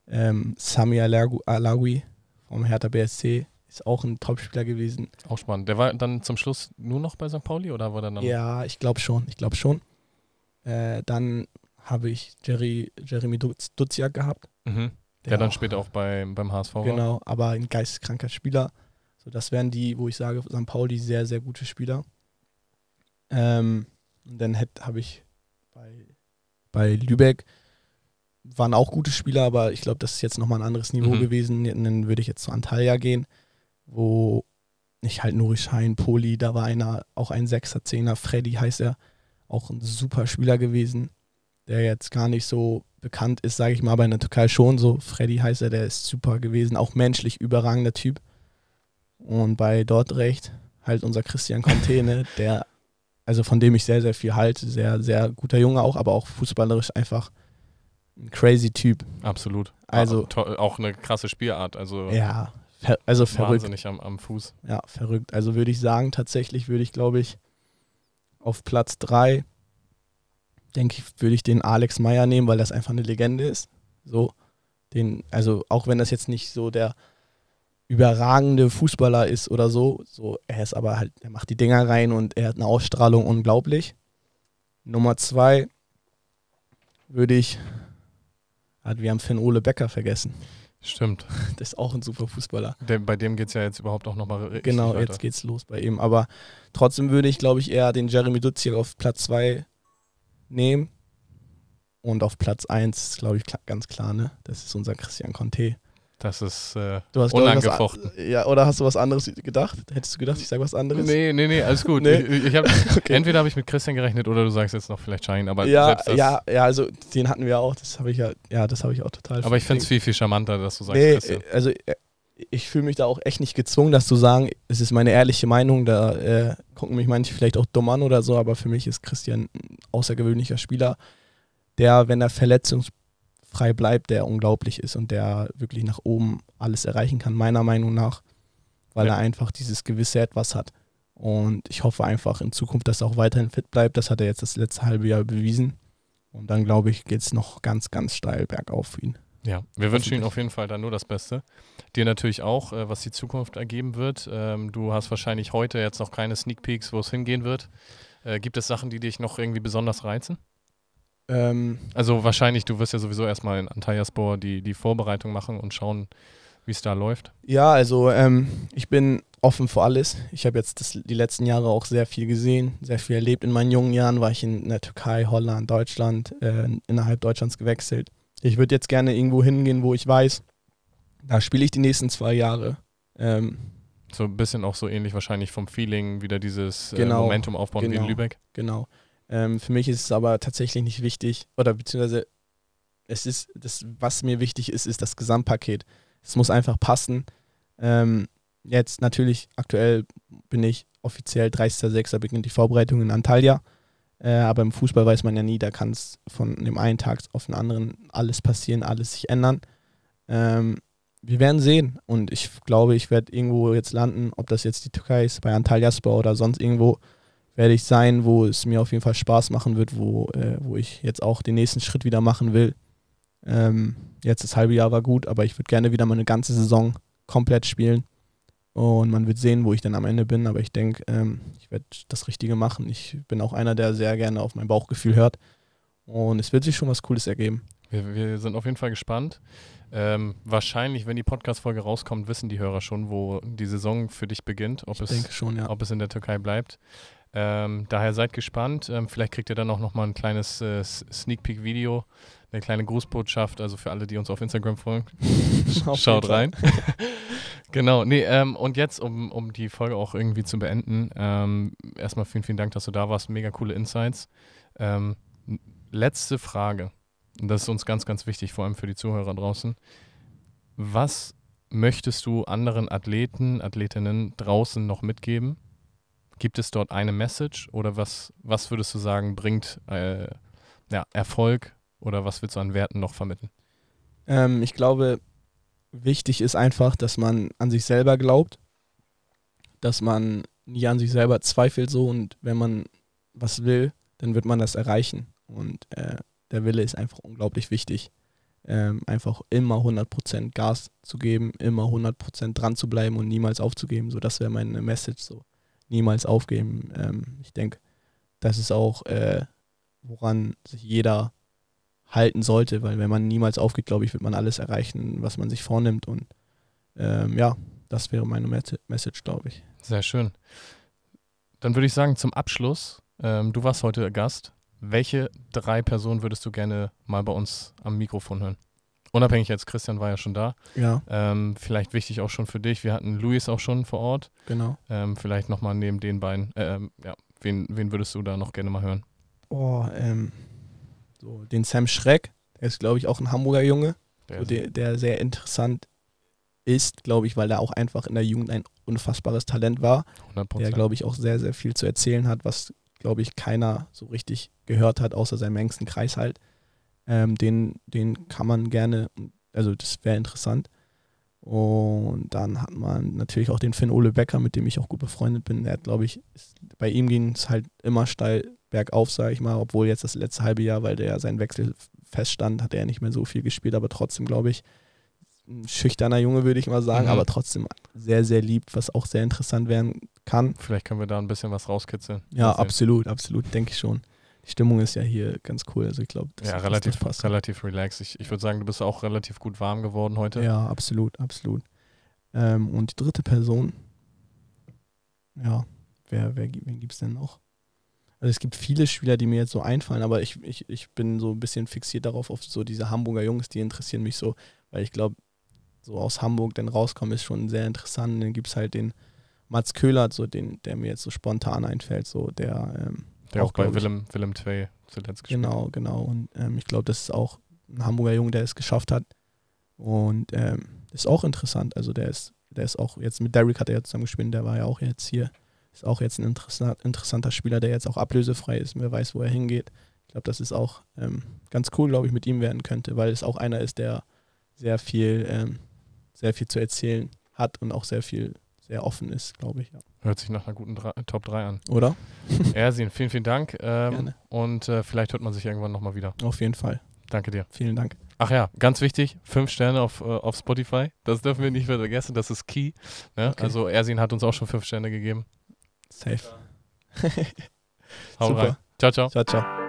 Ähm, Sami Alagui vom Hertha BSC ist auch ein Topspieler gewesen. Auch spannend. Der war dann zum Schluss nur noch bei St. Pauli oder war der dann? Ja, ich glaube schon. Ich glaube schon. Äh, dann habe ich Jerry, Jeremy Duziak gehabt. Mhm. Der, der, dann auch, später auch bei, beim HSV war. Genau, aber ein geisteskranker Spieler. So, das wären die, wo ich sage, St. Pauli sehr, sehr gute Spieler. Ähm, und dann habe ich bei, bei Lübeck waren auch gute Spieler, aber ich glaube, das ist jetzt nochmal ein anderes Niveau mhm. gewesen. Dann würde ich jetzt zu Antalya gehen, wo nicht halt Nuri Schein, Poli, da war einer, auch ein Sechser, Zehner, Freddy heißt er, auch ein super Spieler gewesen, der jetzt gar nicht so bekannt ist, sage ich mal, aber in der Türkei schon so. Freddy heißt er, der ist super gewesen, auch menschlich überragender Typ. Und bei Dortrecht halt unser Christian Conte, ne, der, also von dem ich sehr, sehr viel halte, sehr, sehr guter Junge auch, aber auch fußballerisch einfach ein crazy Typ. Absolut. Also ah, auch eine krasse Spielart. Also ja, ver also verrückt. Wahnsinnig am, am Fuß. Ja, verrückt. Also würde ich sagen, tatsächlich würde ich, glaube ich, auf Platz 3, denke ich, würde ich den Alex Meyer nehmen, weil das einfach eine Legende ist. So, den, also auch wenn das jetzt nicht so der überragende Fußballer ist oder so, so er ist aber halt, er macht die Dinger rein und er hat eine Ausstrahlung unglaublich. Nummer 2 würde ich, wir haben Finn Ole Becker vergessen. Stimmt. Das ist auch ein super Fußballer. Der, bei dem geht es ja jetzt überhaupt auch nochmal richtig Genau, weiter. jetzt geht's los bei ihm. Aber trotzdem würde ich, glaube ich, eher den Jeremy Dutz hier auf Platz 2 nehmen. Und auf Platz 1 ist, glaube ich, ganz klar, ne? Das ist unser Christian Conte. Das ist äh, du hast, unangefochten. Ich, ja, oder hast du was anderes gedacht? Hättest du gedacht, ich sage was anderes? Nee, nee, nee, alles gut. nee? Ich, ich hab, okay. Entweder habe ich mit Christian gerechnet oder du sagst jetzt noch vielleicht Schein. Aber ja, ja, ja, also den hatten wir auch. Das habe ich ja, ja, das habe ich auch total. Aber ich finde es viel, viel charmanter, dass du sagst nee, Christian. Äh, also äh, ich fühle mich da auch echt nicht gezwungen, das zu sagen. Es ist meine ehrliche Meinung. Da äh, gucken mich manche vielleicht auch dumm an oder so, aber für mich ist Christian ein außergewöhnlicher Spieler, der, wenn er Verletzungs frei bleibt, der unglaublich ist und der wirklich nach oben alles erreichen kann, meiner Meinung nach, weil ja. er einfach dieses gewisse Etwas hat. Und ich hoffe einfach in Zukunft, dass er auch weiterhin fit bleibt. Das hat er jetzt das letzte halbe Jahr bewiesen. Und dann, glaube ich, geht es noch ganz, ganz steil bergauf für ihn. Ja, wir wünschen Ihnen auf jeden Fall dann nur das Beste. Dir natürlich auch, äh, was die Zukunft ergeben wird. Ähm, du hast wahrscheinlich heute jetzt noch keine Sneak Peeks, wo es hingehen wird. Äh, gibt es Sachen, die dich noch irgendwie besonders reizen? Ähm, also wahrscheinlich, du wirst ja sowieso erstmal in Antalyaspor die, die Vorbereitung machen und schauen, wie es da läuft. Ja, also ähm, ich bin offen für alles. Ich habe jetzt das, die letzten Jahre auch sehr viel gesehen, sehr viel erlebt. In meinen jungen Jahren war ich in der Türkei, Holland, Deutschland, äh, innerhalb Deutschlands gewechselt. Ich würde jetzt gerne irgendwo hingehen, wo ich weiß, da spiele ich die nächsten zwei Jahre. Ähm, so ein bisschen auch so ähnlich wahrscheinlich vom Feeling wieder dieses äh, genau, Momentum aufbauen genau, wie in genau, Lübeck. Genau. Ähm, für mich ist es aber tatsächlich nicht wichtig, oder beziehungsweise es ist, das, was mir wichtig ist, ist das Gesamtpaket. Es muss einfach passen. Ähm, jetzt natürlich, aktuell bin ich offiziell 30.06. beginnt die Vorbereitung in Antalya. Äh, aber im Fußball weiß man ja nie, da kann es von dem einen Tag auf den anderen alles passieren, alles sich ändern. Ähm, wir werden sehen. Und ich glaube, ich werde irgendwo jetzt landen, ob das jetzt die Türkei ist, bei Antalya Antalyaspor oder sonst irgendwo werde ich sein, wo es mir auf jeden Fall Spaß machen wird, wo, äh, wo ich jetzt auch den nächsten Schritt wieder machen will. Ähm, jetzt das halbe Jahr war gut, aber ich würde gerne wieder mal eine ganze Saison komplett spielen. Und man wird sehen, wo ich dann am Ende bin. Aber ich denke, ähm, ich werde das Richtige machen. Ich bin auch einer, der sehr gerne auf mein Bauchgefühl hört. Und es wird sich schon was Cooles ergeben. Wir, wir sind auf jeden Fall gespannt. Ähm, wahrscheinlich, wenn die Podcast-Folge rauskommt, wissen die Hörer schon, wo die Saison für dich beginnt. Ob ich es, denke schon, ja. Ob es in der Türkei bleibt. Ähm, daher seid gespannt. Ähm, vielleicht kriegt ihr dann auch nochmal ein kleines äh, Sneak Peek Video, eine kleine Grußbotschaft, also für alle, die uns auf Instagram folgen. Schaut rein. genau, nee, ähm, und jetzt, um, um die Folge auch irgendwie zu beenden, ähm, erstmal vielen, vielen Dank, dass du da warst. Mega coole Insights. Ähm, letzte Frage. Und Das ist uns ganz, ganz wichtig, vor allem für die Zuhörer draußen. Was möchtest du anderen Athleten, Athletinnen draußen noch mitgeben? Gibt es dort eine Message oder was, was würdest du sagen, bringt äh, ja, Erfolg oder was willst du an Werten noch vermitteln? Ähm, ich glaube, wichtig ist einfach, dass man an sich selber glaubt, dass man nie an sich selber zweifelt so und wenn man was will, dann wird man das erreichen. Und äh, der Wille ist einfach unglaublich wichtig. Ähm, einfach immer 100% Gas zu geben, immer 100% dran zu bleiben und niemals aufzugeben. So, das wäre meine Message so niemals aufgeben. Ähm, ich denke, das ist auch, äh, woran sich jeder halten sollte, weil wenn man niemals aufgeht, glaube ich, wird man alles erreichen, was man sich vornimmt. Und ähm, ja, das wäre meine Message, glaube ich. Sehr schön. Dann würde ich sagen, zum Abschluss, ähm, du warst heute Gast. Welche drei Personen würdest du gerne mal bei uns am Mikrofon hören? unabhängig jetzt, Christian war ja schon da. Ja. Ähm, vielleicht wichtig auch schon für dich, wir hatten Luis auch schon vor Ort. Genau. Ähm, vielleicht nochmal neben den beiden, ähm, ja, wen, wen würdest du da noch gerne mal hören? Oh, ähm, so, den Sam Schreck, der ist, glaube ich, auch ein Hamburger Junge, der, so, der, der sehr interessant ist, glaube ich, weil er auch einfach in der Jugend ein unfassbares Talent war, 100%. der, glaube ich, auch sehr, sehr viel zu erzählen hat, was, glaube ich, keiner so richtig gehört hat, außer seinem engsten Kreis halt ähm, den, den kann man gerne, also das wäre interessant. Und dann hat man natürlich auch den Finn Ole Becker, mit dem ich auch gut befreundet bin. Der hat, glaube ich, ist, bei ihm ging es halt immer steil bergauf, sage ich mal, obwohl jetzt das letzte halbe Jahr, weil der ja seinen Wechsel feststand, hat er nicht mehr so viel gespielt, aber trotzdem, glaube ich, ein schüchterner Junge, würde ich mal sagen, mhm. aber trotzdem sehr, sehr lieb, was auch sehr interessant werden kann. Vielleicht können wir da ein bisschen was rauskitzeln. Ja, absolut, absolut, denke ich schon die Stimmung ist ja hier ganz cool. Also ich glaube, das ja, ist relativ, das relativ relaxed. Ich, ich würde sagen, du bist auch relativ gut warm geworden heute. Ja, absolut, absolut. Ähm, und die dritte Person, ja, wer, wer, wen gibt es denn noch? Also es gibt viele Spieler, die mir jetzt so einfallen, aber ich, ich, ich bin so ein bisschen fixiert darauf, auf so diese Hamburger Jungs, die interessieren mich so, weil ich glaube, so aus Hamburg dann rauskommen, ist schon sehr interessant. dann gibt es halt den Mats Köhler, so den, der mir jetzt so spontan einfällt, so der ähm, der auch, auch bei Willem, Willem II zuletzt gespielt Genau, genau. Und ähm, ich glaube, das ist auch ein Hamburger Junge, der es geschafft hat. Und ähm, ist auch interessant. Also der ist, der ist auch jetzt mit Derek hat er ja zusammen gespielt, der war ja auch jetzt hier. Ist auch jetzt ein interessant, interessanter Spieler, der jetzt auch ablösefrei ist wer weiß, wo er hingeht. Ich glaube, das ist auch ähm, ganz cool, glaube ich, mit ihm werden könnte, weil es auch einer ist, der sehr viel, ähm, sehr viel zu erzählen hat und auch sehr viel sehr offen ist, glaube ich. Ja. Hört sich nach einer guten Dre äh, Top 3 an. Oder? Ersin, vielen, vielen Dank. Ähm, und äh, vielleicht hört man sich irgendwann nochmal wieder. Auf jeden Fall. Danke dir. Vielen Dank. Ach ja, ganz wichtig, fünf Sterne auf, äh, auf Spotify. Das dürfen wir nicht vergessen, das ist key. Ne? Okay. Also Ersin hat uns auch schon fünf Sterne gegeben. Safe. Hau Super. rein. Ciao, ciao. Ciao, ciao.